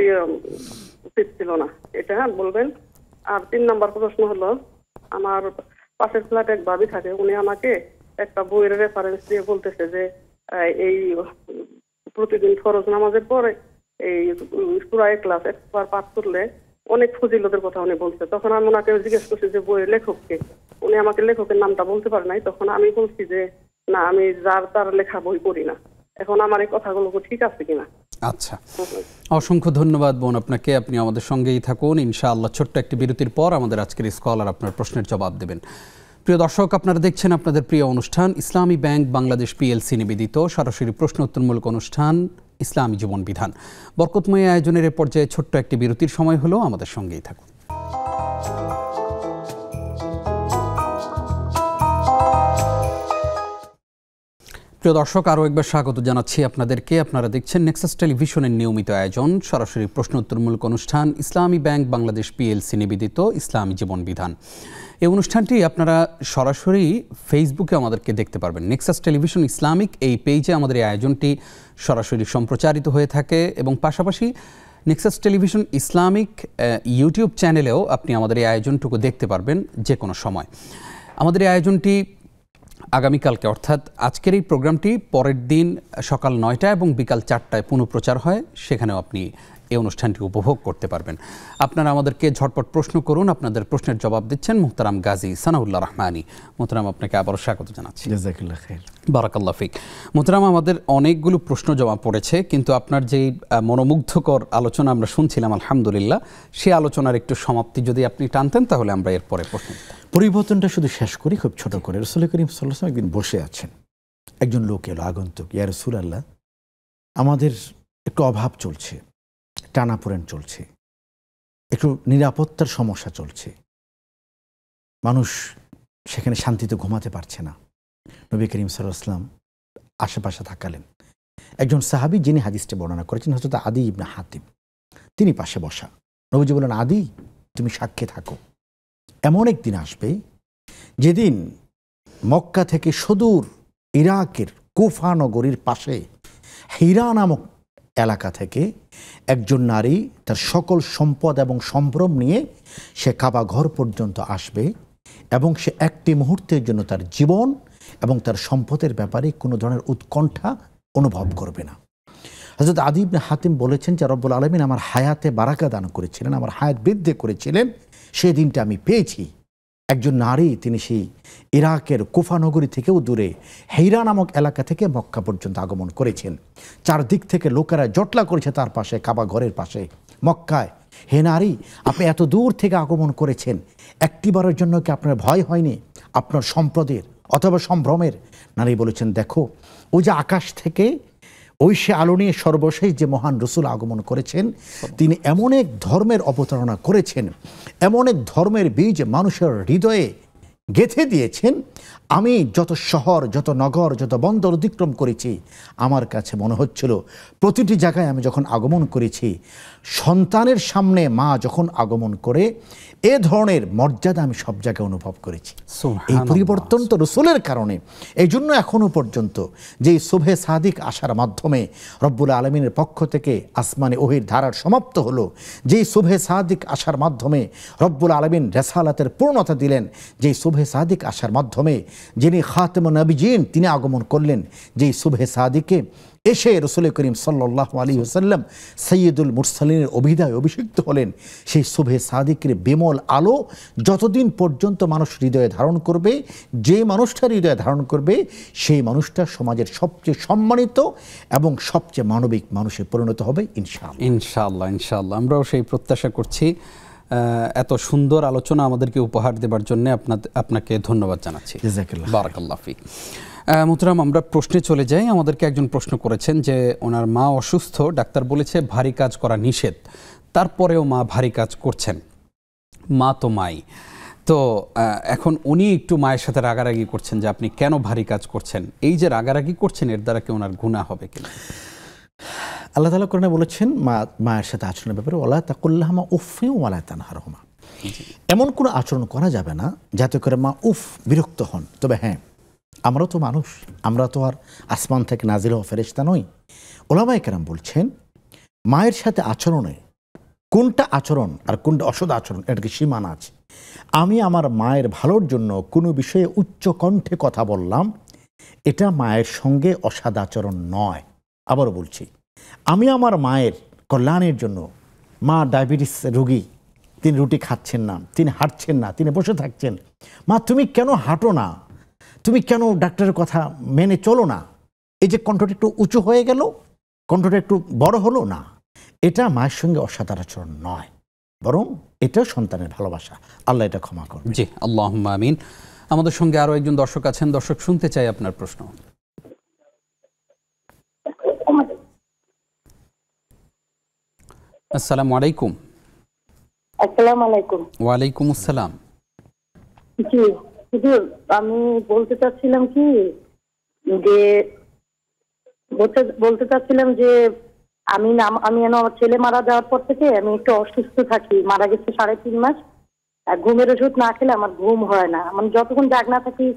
উচিত ছিল না এটা হ্যাঁ বলবেন আর তিন নম্বর প্রশ্ন হলো আমার পাশের ফ্ল্যাট এক ভাবি থাকে উনি আমাকে একটা বইয়ের রেফারেন্স দিয়ে বলতেছে যে এই প্রতিদিন ফরজ নামাজের পরে এই সুরায় ক্লাস একবার পাঠ করলে অনেক ফজিলতের কথা উনি বলছে তখন আমি ওনাকে জিজ্ঞেস করছি যে বইয়ের লেখককে উনি আমাকে লেখকের নামটা বলতে পারে নাই তখন আমি বলছি যে না আমি যার তার লেখা বই করি না এখন আমার এই কথাগুলো ঠিক আছে কিনা আচ্ছা অসংখ্য ধন্যবাদ বোন আপনাকে আপনি আমাদের সঙ্গেই থাকুন ইনশাআল্লাহ ছোট্ট একটি বিরতির পর আমাদের আজকের স্কলার আপনার প্রশ্নের জবাব দেবেন প্রিয় দর্শক আপনারা দেখছেন আপনাদের প্রিয় অনুষ্ঠান ইসলামী ব্যাংক বাংলাদেশ পিএলসি নিবেদিত সরাসরি প্রশ্ন উত্তরমূলক অনুষ্ঠান ইসলামী জীবন বিধান বরকতময় আয়োজনের এ পর্যায়ে ছোট্ট একটি বিরতির সময় হলেও আমাদের সঙ্গেই থাকুন প্রিয় দর্শক আরও একবার স্বাগত জানাচ্ছি আপনাদেরকে আপনারা দেখছেন নেক্সাস টেলিভিশনের নিয়মিত আয়োজন সরাসরি প্রশ্নোত্তরমূলক অনুষ্ঠান ইসলামী ব্যাংক বাংলাদেশ পিএলসি নিবেদিত ইসলামী জীবন বিধান এই অনুষ্ঠানটি আপনারা সরাসরি ফেসবুকে আমাদেরকে দেখতে পারবেন নেক্সাস টেলিভিশন ইসলামিক এই পেজে আমাদের এই আয়োজনটি সরাসরি সম্প্রচারিত হয়ে থাকে এবং পাশাপাশি নেক্সাস টেলিভিশন ইসলামিক ইউটিউব চ্যানেলেও আপনি আমাদের এই আয়োজনটুকু দেখতে পারবেন যে কোনো সময় আমাদের এই আয়োজনটি আগামীকালকে অর্থাৎ আজকের এই প্রোগ্রামটি পরের দিন সকাল নয়টা এবং বিকাল চারটায় পুনঃপ্রচার হয় সেখানেও আপনি এই অনুষ্ঠানটি উপভোগ করতে পারবেন আপনারা আমাদেরকে ঝটপট প্রশ্ন করুন আপনাদের প্রশ্নের জবাব দিচ্ছেন মোহতারাম গাজী সানাউল্লাহ রহমানি মোহতারাম আপনাকে আবারও স্বাগত জানাচ্ছি বারাকাল্লা ফিক আমাদের অনেকগুলো প্রশ্ন জমা পড়েছে কিন্তু আপনার যেই মনোমুগ্ধকর আলোচনা আমরা শুনছিলাম আলহামদুলিল্লাহ সে আলোচনার একটু সমাপ্তি যদি আপনি টানতেন তাহলে আমরা এরপরে প্রশ্ন পরিবর্তনটা শুধু শেষ করি খুব ছোট করে রসুল করিম সাল্লাম একদিন বসে আছেন একজন লোক এলো আগন্তুক ইয়া রসুল আল্লাহ আমাদের একটু অভাব চলছে টানাপোড়েন চলছে একটু নিরাপত্তার সমস্যা চলছে মানুষ সেখানে শান্তিতে ঘুমাতে পারছে না নবী করিম সাল্লাম আশেপাশে থাকালেন একজন সাহাবি যিনি হাদিসটি বর্ণনা করেছেন হয়তো আদি ইবনা হাতিম তিনি পাশে বসা নবীজি বললেন আদি তুমি সাক্ষী থাকো এমন একদিন আসবে যেদিন মক্কা থেকে সদূর ইরাকের কুফা নগরীর পাশে হীরা নামক এলাকা থেকে একজন নারী তার সকল সম্পদ এবং সম্ভ্রম নিয়ে সে কাবা ঘর পর্যন্ত আসবে এবং সে একটি মুহূর্তের জন্য তার জীবন এবং তার সম্পদের ব্যাপারে কোনো ধরনের উৎকণ্ঠা অনুভব করবে না হজরত আদিব হাতিম বলেছেন যে রব্বুল আলমিন আমার হায়াতে বারাকা দান করেছিলেন আমার হায়াত বৃদ্ধি করেছিলেন সেই দিনটা আমি পেয়েছি একজন নারী তিনি সেই ইরাকের কুফানগরী থেকেও দূরে হেইরা নামক এলাকা থেকে মক্কা পর্যন্ত আগমন করেছেন চারদিক থেকে লোকেরা জটলা করেছে তার পাশে কাবা ঘরের পাশে মক্কায় হে নারী আপনি এত দূর থেকে আগমন করেছেন একটিবারের জন্য কি আপনার ভয় হয়নি আপনার সম্প্রদের অথবা সম্ভ্রমের নারী বলেছেন দেখো ও যে আকাশ থেকে ওই সে আলো নিয়ে সর্বশেষ যে মহান রসুল আগমন করেছেন তিনি এমন এক ধর্মের অবতারণা করেছেন এমন এক ধর্মের বীজ মানুষের হৃদয়ে গেথে দিয়েছেন আমি যত শহর যত নগর যত বন্দর অতিক্রম করেছি আমার কাছে মনে হচ্ছিল প্রতিটি জায়গায় আমি যখন আগমন করেছি সন্তানের সামনে মা যখন আগমন করে এ ধরনের মর্যাদা আমি সব জায়গায় অনুভব করেছি এই পরিবর্তন তো রসুলের কারণে এই জন্য এখনও পর্যন্ত যে শোভে সাদিক আসার মাধ্যমে রব্বুল আলমিনের পক্ষ থেকে আসমানে ওহির ধারার সমাপ্ত হলো যেই শোভে সাদিক আসার মাধ্যমে রব্বুল আলমিন রেসালাতের পূর্ণতা দিলেন যেই শোভে সাদিক আসার মাধ্যমে যিনি খাতেম নবীজিন তিনি আগমন করলেন যেই শুভে সাদিকে এসে রসুল করিম সাল্লাহ আলী হুসাল্লাম সৈয়দুল মুরসালিনের অভিধায় অভিষিক্ত হলেন সেই শুভে সাদিকের বিমল আলো যতদিন পর্যন্ত মানুষ হৃদয়ে ধারণ করবে যে মানুষটা হৃদয়ে ধারণ করবে সেই মানুষটা সমাজের সবচেয়ে সম্মানিত এবং সবচেয়ে মানবিক মানুষে পরিণত হবে ইনশাআল্লাহ ইনশাআল্লাহ ইনশাআল্লাহ আমরাও সেই প্রত্যাশা করছি এত সুন্দর আলোচনা আমাদেরকে উপহার দেবার জন্য আপনাদের আপনাকে ধন্যবাদ জানাচ্ছি বারাকাল্লাফি মুতরাম আমরা প্রশ্নে চলে যাই আমাদেরকে একজন প্রশ্ন করেছেন যে ওনার মা অসুস্থ ডাক্তার বলেছে ভারী কাজ করা নিষেধ তারপরেও মা ভারী কাজ করছেন মা তো মাই তো এখন উনি একটু মায়ের সাথে রাগারাগি করছেন যে আপনি কেন ভারী কাজ করছেন এই যে রাগারাগি করছেন এর দ্বারা কি ওনার গুণা হবে কিনা আল্লাহ তালা কোরআনে বলেছেন মা মায়ের সাথে আচরণের ব্যাপারে ওলা তাকুল্লাহমা উফি ওয়ালা হমা এমন কোনো আচরণ করা যাবে না যাতে করে মা উফ বিরক্ত হন তবে হ্যাঁ আমরা তো মানুষ আমরা তো আর আসমান থেকে নাজিল ও ফেরেস্তা নই ওলামা একরাম বলছেন মায়ের সাথে আচরণে কোনটা আচরণ আর কোনটা অসদ আচরণ এটাকে সীমানা আছে আমি আমার মায়ের ভালোর জন্য কোনো বিষয়ে উচ্চ কণ্ঠে কথা বললাম এটা মায়ের সঙ্গে অসাদ আচরণ নয় আবারও বলছি আমি আমার মায়ের কল্যাণের জন্য মা ডায়াবেটিস রোগী তিনি রুটি খাচ্ছেন না তিনি হাঁটছেন না তিনি বসে থাকছেন মা তুমি কেন হাঁটো না তুমি কেন ডাক্তারের কথা মেনে চলো না এই যে কণ্ঠটা একটু উঁচু হয়ে গেল কণ্ঠটা একটু বড় হলো না এটা মায়ের সঙ্গে অসাধারণ নয় বরং এটাও সন্তানের ভালোবাসা আল্লাহ এটা ক্ষমা করুন জি আল্লাহ আমিন আমাদের সঙ্গে আরও একজন দর্শক আছেন দর্শক শুনতে চাই আপনার প্রশ্ন আসসালামু আলাইকুম আসসালামু আলাইকুম ওয়ালাইকুম আসসালাম জি জি আমি বলতে চাচ্ছিলাম কি যে বলতে চাচ্ছিলাম যে আমি নাম আমি আমার ছেলে মারা যাওয়ার পর থেকে আমি একটু অসুস্থ থাকি মারা গেছে সাড়ে তিন মাস ঘুমের ওষুধ না খেলে আমার ঘুম হয় না মানে যতক্ষণ জাগ না থাকি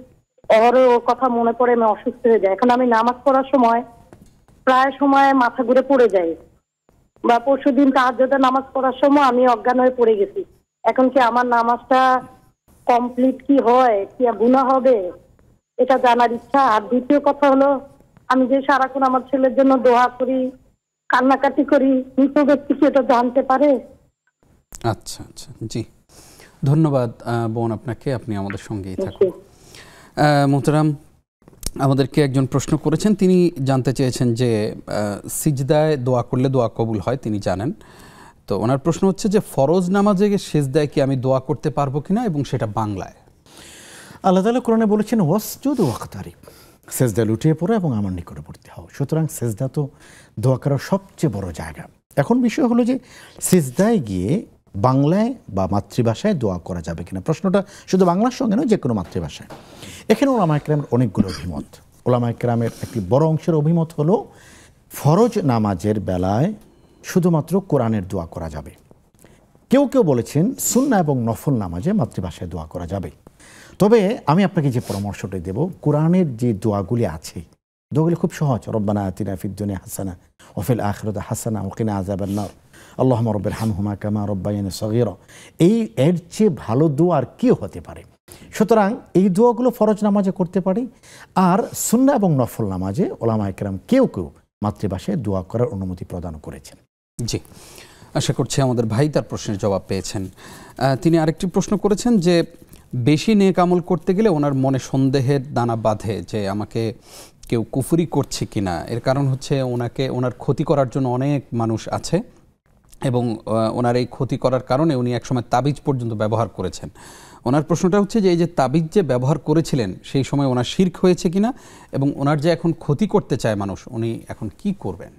অহরহ কথা মনে পড়ে আমি অসুস্থ হয়ে যায় এখন আমি নামাজ পড়ার সময় প্রায় সময় মাথা ঘুরে পড়ে যাই বা পরশু দিন তাহাজের নামাজ পড়ার সময় আমি অজ্ঞান হয়ে পড়ে গেছি এখন কি আমার নামাজটা কমপ্লিট কি হয় কি গুণা হবে এটা জানার ইচ্ছা আর দ্বিতীয় কথা হলো আমি যে সারাক্ষণ আমার ছেলের জন্য দোয়া করি কান্নাকাটি করি মৃত ব্যক্তি কি এটা জানতে পারে আচ্ছা আচ্ছা জি ধন্যবাদ বোন আপনাকে আপনি আমাদের সঙ্গেই থাকুন মোহতারাম আমাদেরকে একজন প্রশ্ন করেছেন তিনি জানতে চেয়েছেন যে সিজদায় দোয়া করলে দোয়া কবুল হয় তিনি জানেন তো ওনার প্রশ্ন হচ্ছে যে ফরজ নামাজে সেজদায় কি আমি দোয়া করতে পারবো কিনা এবং সেটা বাংলায় আল্লাহ তালা কোরআনে বলেছেন ওয়াসজুদ ওয়াকতারি সেজদা লুটিয়ে পড়ো এবং আমার নিকটবর্তী হও সুতরাং সেজদা তো দোয়া করার সবচেয়ে বড় জায়গা এখন বিষয় হলো যে সেজদায় গিয়ে বাংলায় বা মাতৃভাষায় দোয়া করা যাবে কিনা প্রশ্নটা শুধু বাংলার সঙ্গে নয় যে কোনো মাতৃভাষায় এখানে ওলামা একরামের অনেকগুলো অভিমত ওলামা একরামের একটি বড় অংশের অভিমত হলো ফরজ নামাজের বেলায় শুধুমাত্র কোরআনের দোয়া করা যাবে কেউ কেউ বলেছেন সুন্না এবং নফল নামাজে মাতৃভাষায় দোয়া করা যাবে তবে আমি আপনাকে যে পরামর্শটি দেব কোরআনের যে দোয়াগুলি আছে দোয়াগুলি খুব সহজ রব্বানা আতিনা ফিদ্দুনে হাসানা ওফিল আখরদা হাসানা ওকিনা আজাবান্নার আল্লাহ রব্বের হানহুমা কামা রব্বায়নে সগির এই এর চেয়ে ভালো দোয়া আর কী হতে পারে সুতরাং এই দোয়াগুলো ফরজ নামাজে করতে পারি আর সুন্না এবং নফল নামাজে ওলামা একরাম কেউ কেউ মাতৃভাষায় দোয়া করার অনুমতি প্রদান করেছেন জি আশা করছি আমাদের ভাই তার প্রশ্নের জবাব পেয়েছেন তিনি আরেকটি প্রশ্ন করেছেন যে বেশি নেক আমল করতে গেলে ওনার মনে সন্দেহের দানা বাঁধে যে আমাকে কেউ কুফুরি করছে কিনা এর কারণ হচ্ছে ওনাকে ওনার ক্ষতি করার জন্য অনেক মানুষ আছে এবং ওনার এই ক্ষতি করার কারণে উনি একসময় তাবিজ পর্যন্ত ব্যবহার করেছেন ওনার প্রশ্নটা হচ্ছে যে এই যে তাবিজ যে ব্যবহার করেছিলেন সেই সময় ওনার শির্ক হয়েছে কিনা এবং ওনার যে এখন ক্ষতি করতে চায় মানুষ উনি এখন কি করবেন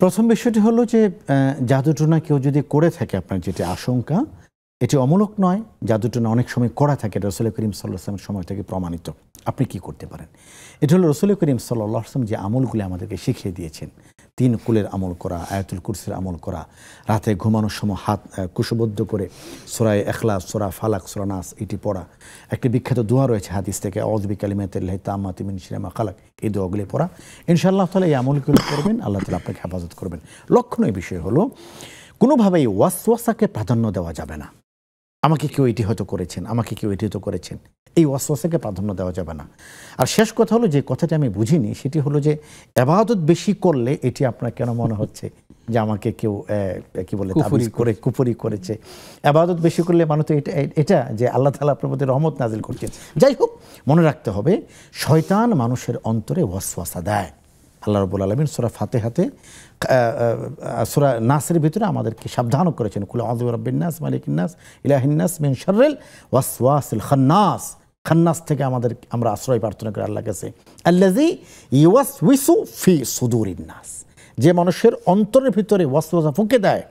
প্রথম বিষয়টি হলো যে জাদুটোনা কেউ যদি করে থাকে আপনার যেটি আশঙ্কা এটি অমূলক নয় জাদুটোনা অনেক সময় করা থাকে রসুল করিম সাল্লাহামের সময় থেকে প্রমাণিত আপনি কি করতে পারেন এটা হলো রসুল করিম সাল্লাহ আসলাম যে আমলগুলি আমাদেরকে শিখিয়ে দিয়েছেন তিন কুলের আমল করা আয়াতুল কুরসির আমল করা রাতে ঘুমানোর সময় হাত কুশবদ্ধ করে সোরায় এখলা সোরা ফালাক সোরা নাস এটি পড়া একটি বিখ্যাত দোয়া রয়েছে হাদিস থেকে অজবি কালিমাতিল্লাহ তামাতিমিন সিনেমা খালাক এই দোয়াগুলি পড়া ইনশাআল্লাহ তালা এই আমলগুলো করবেন আল্লাহ তালা আপনাকে হেফাজত করবেন লক্ষণ এই বিষয় হলো কোনোভাবেই ওয়াসওয়াসাকে প্রাধান্য দেওয়া যাবে না আমাকে কেউ এটি হয়তো করেছেন আমাকে কেউ এটি হয়তো করেছেন এই ওয়াসওয়াসাকে প্রাধান্য দেওয়া যাবে না আর শেষ কথা হলো যে কথাটি আমি বুঝিনি সেটি হলো যে আবাদত বেশি করলে এটি আপনার কেন মনে হচ্ছে যে আমাকে কেউ কি বলে করে কুপুরি করেছে আবাদত বেশি করলে মানুষ তো এটা এটা যে আল্লাহ তালা আপনার প্রতি রহমত নাজিল করছেন যাই হোক মনে রাখতে হবে শয়তান মানুষের অন্তরে ওয়াসওয়াসা দেয় আল্লাহ রবুল আলমিন সুরা ফাতে হাতে সুরা নাসের ভিতরে আমাদেরকে সাবধানও করেছেন কুলা আজু রব্বিন্নাস ইন্নাস ইলাহিন্নাস মিন শর্রেল ওয়াসওয়াসিল খান্নাস খান্নাস থেকে আমাদের আমরা আশ্রয় প্রার্থনা করি আল্লাহ কাছে আল্লাজি ইউয়াস উইসু ফি সুদুর ইন্নাস যে মানুষের অন্তরের ভিতরে ওয়াসা ফুঁকে দেয়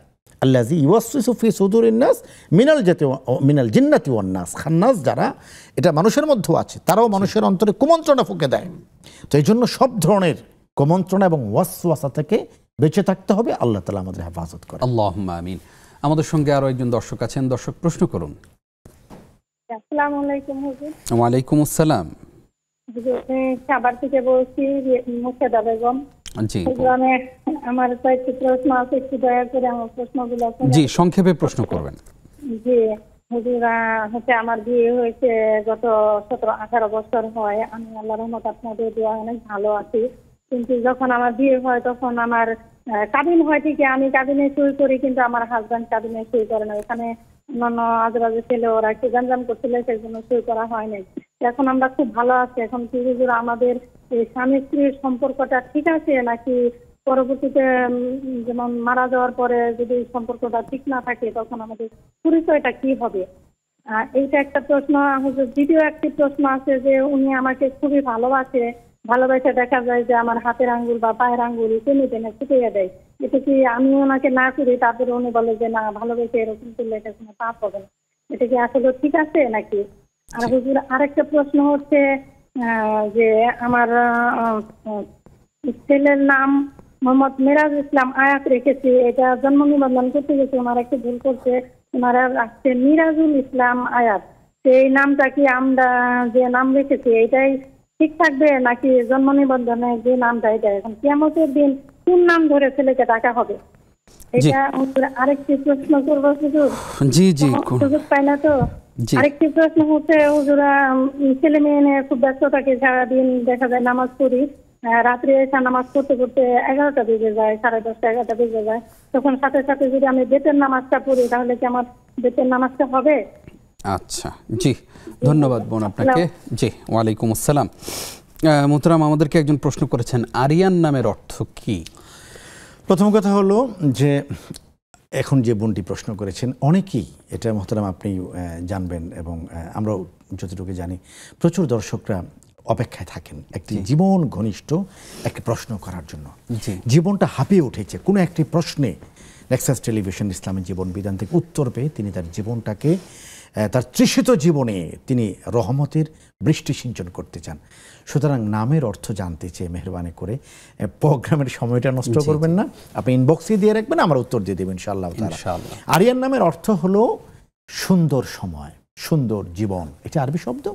আল্লাজি উইসু ফি সুদুর ইন্নাস মিনাল জাতি মিনাল জিন্নাতি নাস খান্নাস যারা এটা মানুষের মধ্যেও আছে তারাও মানুষের অন্তরে কুমন্ত্রণা ফুঁকে দেয় তো এই জন্য সব ধরনের কুমন্ত্রণা এবং ওয়াসা থেকে বেঁচে থাকতে হবে আল্লাহ তালা আমাদের হেফাজত করে আল্লাহ আমিন আমাদের সঙ্গে আরও একজন দর্শক আছেন দর্শক প্রশ্ন করুন আসসালাম সাবার থেকে বলছি বেগম জি আমার কয়েকটি প্রশ্ন আছে একটু দয়া করে আমার প্রশ্নগুলো জি সংক্ষেপে প্রশ্ন করবেন জি হচ্ছে আমার বিয়ে হয়েছে গত সতেরো আঠারো বছর হয় আমি আল্লাহ রহমত আপনাদের অনেক ভালো আছি কিন্তু যখন আমার বিয়ে হয় তখন আমার কাবিন হয় ঠিকই আমি কাবিনে সই করি কিন্তু আমার হাজব্যান্ড কাবিনে সই করে না ওখানে অন্যান্য মানে আজরাজে ছেলে ওরা একটু গ্যাঞ্জাম করছিল সেজন্য শুরু করা হয়নি এখন আমরা খুব ভালো আছি এখন কি আমাদের এই স্বামী স্ত্রীর সম্পর্কটা ঠিক আছে নাকি পরবর্তীতে যেমন মারা যাওয়ার পরে যদি সম্পর্কটা ঠিক না থাকে তখন আমাদের পরিচয়টা কি হবে এইটা একটা প্রশ্ন হুজুর দ্বিতীয় একটি প্রশ্ন আছে যে উনি আমাকে খুবই ভালোবাসে ভালোবাসা দেখা যায় যে আমার হাতের আঙ্গুল বা পায়ের আঙ্গুল টেনে টেনে ফুটিয়ে দেয় এটা কি আমি ওনাকে না করি তারপরে উনি বলে যে না ভালোবেসে এরকম করলে এটা কোনো পাপ হবে না এটা কি আসলে ঠিক আছে নাকি আর হুজুর আরেকটা প্রশ্ন হচ্ছে যে আমার ছেলের নাম মোহাম্মদ মেরাজ ইসলাম আয়াত রেখেছি এটা জন্ম নিবন্ধন করতে গেছে ওনার একটা ভুল করছে ওনারা আসছে মিরাজুল ইসলাম আয়াত সেই নামটা কি আমরা যে নাম রেখেছি এটাই ঠিক থাকবে নাকি জন্ম নিবন্ধনে যে নামটাই দেয় এখন কেমতের দিন কোন নাম ধরে ছেলেকে ডাকা হবে এটা আরেকটি প্রশ্ন করবো হুজুর জি জি সুযোগ পাই না তো আরেকটি প্রশ্ন হচ্ছে হুজুরা ছেলে মেয়ে নিয়ে খুব ব্যস্ত থাকে সারাদিন দেখা যায় নামাজ পড়ি রাত্রে এসা নামাজ পড়তে পড়তে এগারোটা বেজে যায় সাড়ে দশটা এগারোটা বেজে যায় তখন সাথে সাথে যদি আমি বেতের নামাজটা পড়ি তাহলে কি আমার বেতের নামাজটা হবে আচ্ছা জি ধন্যবাদ বোন আপনাকে জি ওয়ালাইকুম আসসালাম মোহতারাম আমাদেরকে একজন প্রশ্ন করেছেন আরিয়ান নামের অর্থ কি প্রথম কথা হলো যে এখন যে বোনটি প্রশ্ন করেছেন অনেকেই এটা মোহতারাম আপনি জানবেন এবং আমরাও যতটুকু জানি প্রচুর দর্শকরা অপেক্ষায় থাকেন একটি জীবন ঘনিষ্ঠ একটি প্রশ্ন করার জন্য জীবনটা হাঁপিয়ে উঠেছে কোনো একটি প্রশ্নে নেক্সাস টেলিভিশন ইসলামের জীবন বিধান থেকে উত্তর পেয়ে তিনি তার জীবনটাকে তার তৃষিত জীবনে তিনি রহমতের বৃষ্টি সিঞ্চন করতে চান সুতরাং নামের অর্থ জানতে চেয়ে মেহরবানি করে প্রোগ্রামের সময়টা নষ্ট করবেন না আপনি ইনবক্সে দিয়ে রাখবেন আমার উত্তর দিয়ে দেবেন ইনশাল্লাহ আরিয়ান নামের অর্থ হলো সুন্দর সময় সুন্দর জীবন এটা আরবি শব্দ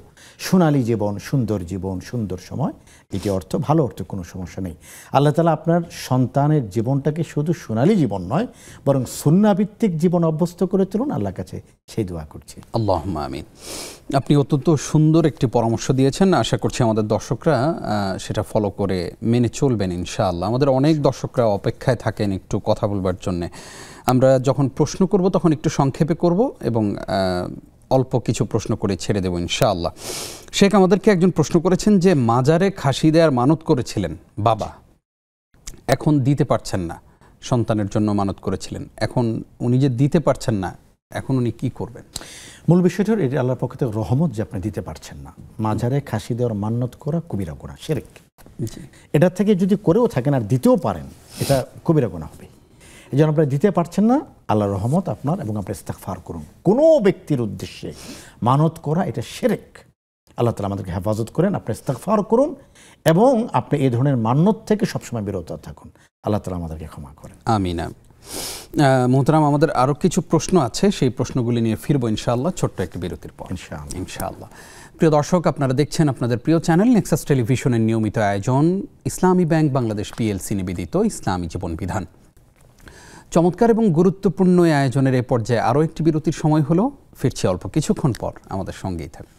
সোনালি জীবন সুন্দর জীবন সুন্দর সময় এটি অর্থ ভালো অর্থ কোনো সমস্যা নেই আল্লাহ তালা আপনার সন্তানের জীবনটাকে শুধু সোনালি জীবন নয় বরং সুন্নাভিত্তিক জীবন অভ্যস্ত করে তুলুন আল্লাহর কাছে সেই দোয়া করছে আল্লাহ আমিন আপনি অত্যন্ত সুন্দর একটি পরামর্শ দিয়েছেন আশা করছি আমাদের দর্শকরা সেটা ফলো করে মেনে চলবেন ইনশাআল্লাহ আমাদের অনেক দর্শকরা অপেক্ষায় থাকেন একটু কথা বলবার জন্যে আমরা যখন প্রশ্ন করব তখন একটু সংক্ষেপে করব এবং অল্প কিছু প্রশ্ন করে ছেড়ে দেবো ইনশাআল্লাহ শেখ আমাদেরকে একজন প্রশ্ন করেছেন যে মাজারে খাসি দেয়ার মানত করেছিলেন বাবা এখন দিতে পারছেন না সন্তানের জন্য মানত করেছিলেন এখন উনি যে দিতে পারছেন না এখন উনি কি করবেন মূল বিষয়টা এটি আল্লাহর পক্ষ থেকে রহমত যে আপনি দিতে পারছেন না মাঝারে খাসি দেওয়ার মান্যত করা কবিরা গোনা সেরেক এটা থেকে যদি করেও থাকেন আর দিতেও পারেন এটা কবিরা গোনা হবে এই জন্য আপনারা দিতে পারছেন না আল্লাহ রহমত আপনার এবং আপনার ইস্তাকফার করুন কোনো ব্যক্তির উদ্দেশ্যে মানত করা এটা সেরেক আল্লাহ তালা আমাদেরকে হেফাজত করেন ইস্তাক ইস্তাকফার করুন এবং আপনি এই ধরনের মান্যত থেকে সবসময় বিরত থাকুন আল্লাহ তালা আমাদেরকে ক্ষমা করেন আমিনা মোহতারাম আমাদের আরও কিছু প্রশ্ন আছে সেই প্রশ্নগুলি নিয়ে ফিরবো ইনশাআল্লাহ ছোট্ট একটি বিরতির পর ইনশাআল্লাহ ইনশাআল্লাহ প্রিয় দর্শক আপনারা দেখছেন আপনাদের প্রিয় চ্যানেল নেক্সাস টেলিভিশনের নিয়মিত আয়োজন ইসলামী ব্যাংক বাংলাদেশ পিএলসি নিবেদিত ইসলামী জীবন বিধান চমৎকার এবং গুরুত্বপূর্ণ আয়োজনের এ পর্যায়ে আরও একটি বিরতির সময় হলো ফিরছি অল্প কিছুক্ষণ পর আমাদের সঙ্গেই থাকবে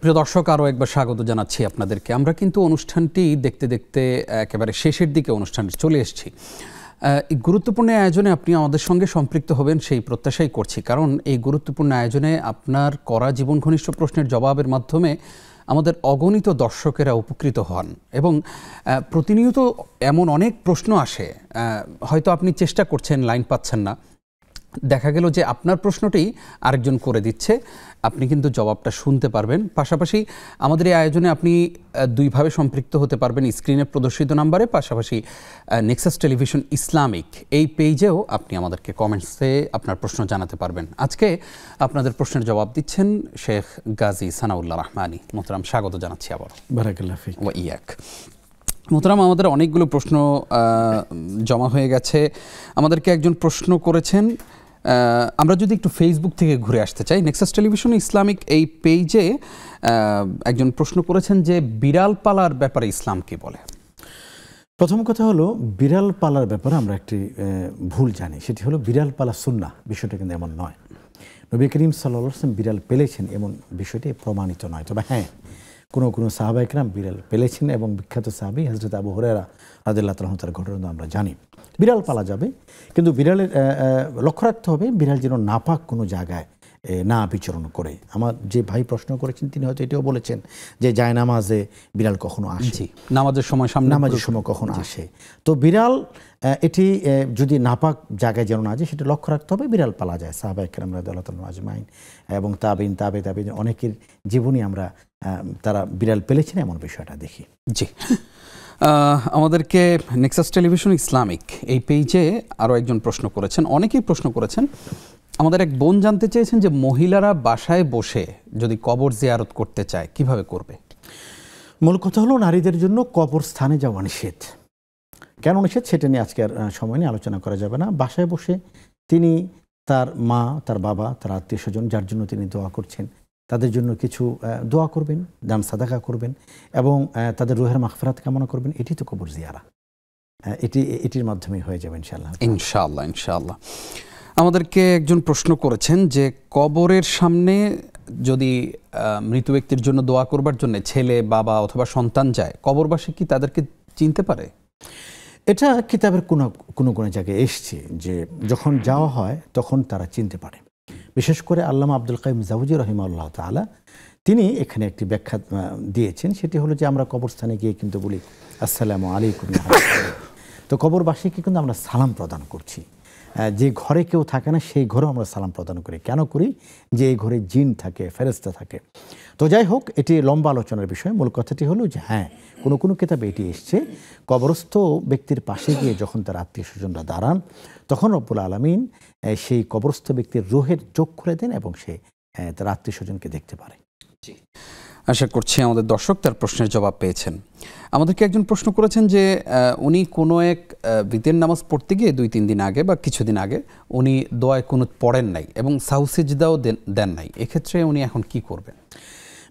প্রিয় দর্শক আরও একবার স্বাগত জানাচ্ছি আপনাদেরকে আমরা কিন্তু অনুষ্ঠানটি দেখতে দেখতে একেবারে শেষের দিকে অনুষ্ঠানটি চলে এসেছি এই গুরুত্বপূর্ণ আয়োজনে আপনি আমাদের সঙ্গে সম্পৃক্ত হবেন সেই প্রত্যাশাই করছি কারণ এই গুরুত্বপূর্ণ আয়োজনে আপনার করা জীবন ঘনিষ্ঠ প্রশ্নের জবাবের মাধ্যমে আমাদের অগণিত দর্শকেরা উপকৃত হন এবং প্রতিনিয়ত এমন অনেক প্রশ্ন আসে হয়তো আপনি চেষ্টা করছেন লাইন পাচ্ছেন না দেখা গেল যে আপনার প্রশ্নটি আরেকজন করে দিচ্ছে আপনি কিন্তু জবাবটা শুনতে পারবেন পাশাপাশি আমাদের এই আয়োজনে আপনি দুইভাবে সম্পৃক্ত হতে পারবেন স্ক্রিনে প্রদর্শিত নাম্বারে পাশাপাশি নেক্সাস টেলিভিশন ইসলামিক এই পেজেও আপনি আমাদেরকে কমেন্টসে আপনার প্রশ্ন জানাতে পারবেন আজকে আপনাদের প্রশ্নের জবাব দিচ্ছেন শেখ গাজী সানাউল্লাহ রহমানি মোহতরাম স্বাগত জানাচ্ছি আবার ইয়াক মোহতরাম আমাদের অনেকগুলো প্রশ্ন জমা হয়ে গেছে আমাদেরকে একজন প্রশ্ন করেছেন আমরা যদি একটু ফেসবুক থেকে ঘুরে আসতে চাই নেক্সাস টেলিভিশন ইসলামিক এই পেজে একজন প্রশ্ন করেছেন যে বিড়াল পালার ব্যাপারে ইসলাম কি বলে প্রথম কথা হলো বিড়াল পালার ব্যাপারে আমরা একটি ভুল জানি সেটি হলো বিড়াল পালা সুন্না বিষয়টা কিন্তু এমন নয় নবী করিম সাল্লাম বিড়াল পেলেছেন এমন বিষয়টি প্রমাণিত নয় তবে হ্যাঁ কোনো কোনো সাহাবাহিকরাম বিড়াল পেলেছেন এবং বিখ্যাত সাহাবি হজরত আবু হরেরা রাজ্লাহ তালহতার ঘটনা আমরা জানি বিড়াল পালা যাবে কিন্তু বিড়ালের লক্ষ্য রাখতে হবে বিড়াল যেন নাপাক কোনো জায়গায় না বিচরণ করে আমার যে ভাই প্রশ্ন করেছেন তিনি হয়তো এটাও বলেছেন যে যায় নামাজে বিড়াল কখনো আসে নামাজের সময় সামনে নামাজের সময় কখনো আসে তো বিড়াল এটি যদি নাপাক জায়গায় যেন না যায় সেটা লক্ষ্য রাখতে হবে বিড়াল পালা যায় সাহাবা একরামরা আল্লাহ আজমাইন এবং তাবিন তাবে তাবিন অনেকের জীবনী আমরা তারা বিড়াল পেলেছেন এমন বিষয়টা দেখি জি আমাদেরকে নেক্সাস টেলিভিশন ইসলামিক এই পেজে আরও একজন প্রশ্ন করেছেন অনেকেই প্রশ্ন করেছেন আমাদের এক বোন জানতে চেয়েছেন যে মহিলারা বাসায় বসে যদি কবর জিয়ারত করতে চায় কিভাবে করবে মূল কথা হলো নারীদের জন্য কবর স্থানে যাওয়া নিষেধ কেন নিষেধ সেটা নিয়ে আজকে আর সময় নিয়ে আলোচনা করা যাবে না বাসায় বসে তিনি তার মা তার বাবা তার আত্মীয় স্বজন যার জন্য তিনি দোয়া করছেন তাদের জন্য কিছু দোয়া করবেন দান সাদাকা করবেন এবং তাদের রুহের মাখফরাত কামনা করবেন এটি তো কবর জিয়ারা এটি এটির মাধ্যমে হয়ে যাবে ইনশাল্লাহ ইনশাল্লাহ ইনশাল্লাহ আমাদেরকে একজন প্রশ্ন করেছেন যে কবরের সামনে যদি মৃত ব্যক্তির জন্য দোয়া করবার জন্য ছেলে বাবা অথবা সন্তান যায় কবরবাসী কি তাদেরকে চিনতে পারে এটা কিতাবের কোনো কোনো কোনো জায়গায় এসছে যে যখন যাওয়া হয় তখন তারা চিনতে পারে বিশেষ করে আল্লামা আব্দুল কাইম জাউজি রহিমাল্লাহ তালা তিনি এখানে একটি ব্যাখ্যা দিয়েছেন সেটি হলো যে আমরা কবরস্থানে গিয়ে কিন্তু বলি আসসালামু আলাইকুম তো কবরবাসীকে কিন্তু আমরা সালাম প্রদান করছি যে ঘরে কেউ থাকে না সেই ঘরেও আমরা সালাম প্রদান করি কেন করি যে এই ঘরে জিন থাকে ফেরেস্তা থাকে তো যাই হোক এটি লম্বা আলোচনার বিষয় মূল কথাটি হলো যে হ্যাঁ কোনো কোনো কিতাবে এটি এসছে কবরস্থ ব্যক্তির পাশে গিয়ে যখন তার আত্মীয় স্বজনরা দাঁড়ান তখন রব্বুল আলমিন সেই কবরস্থ ব্যক্তির রোহের চোখ খুলে দেন এবং সে তার আত্মীয় স্বজনকে দেখতে পারে জি আশা করছি আমাদের দর্শক তার প্রশ্নের জবাব পেয়েছেন আমাদেরকে একজন প্রশ্ন করেছেন যে উনি কোনো এক বিদের নামাজ পড়তে গিয়ে দুই তিন দিন আগে বা কিছুদিন আগে উনি দোয়ায় কোনো পড়েন নাই এবং সাউসিজদাও দেন নাই এক্ষেত্রে উনি এখন কি করবেন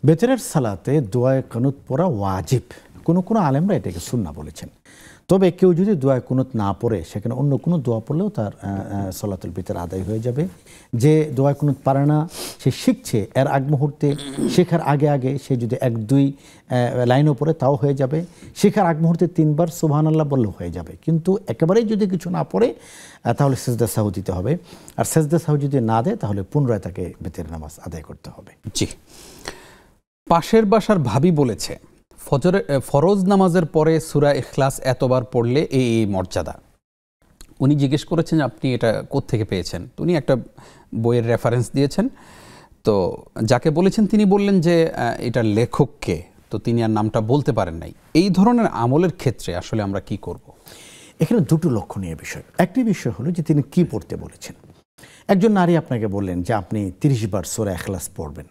বেতরের সালাতে দোয়ায় কানুত পড়া ওয়াজিব কোনো কোনো আলেমরা এটাকে শূন্য বলেছেন তবে কেউ যদি দোয়া কুনুত না পড়ে সেখানে অন্য কোনো দোয়া পড়লেও তার সলাতুল ফিতর আদায় হয়ে যাবে যে দোয়া কুনুত পারে না সে শিখছে এর আগ মুহূর্তে শেখার আগে আগে সে যদি এক দুই লাইনও পড়ে তাও হয়ে যাবে শেখার আগ মুহূর্তে তিনবার সুবহান আল্লাহ বললেও হয়ে যাবে কিন্তু একেবারেই যদি কিছু না পড়ে তাহলে সেজদা সাহু দিতে হবে আর সেজদা সাহু যদি না দেয় তাহলে পুনরায় তাকে বেতের নামাজ আদায় করতে হবে জি পাশের বাসার ভাবি বলেছে ফজরের ফরজ নামাজের পরে সুরা এখলাস এতবার পড়লে এই এই মর্যাদা উনি জিজ্ঞেস করেছেন আপনি এটা কোথেকে পেয়েছেন উনি একটা বইয়ের রেফারেন্স দিয়েছেন তো যাকে বলেছেন তিনি বললেন যে এটা লেখককে তো তিনি আর নামটা বলতে পারেন নাই এই ধরনের আমলের ক্ষেত্রে আসলে আমরা কি করব। এখানে দুটো লক্ষণীয় বিষয় একটি বিষয় হলো যে তিনি কি পড়তে বলেছেন একজন নারী আপনাকে বললেন যে আপনি তিরিশ বার সোরা এখলাস পড়বেন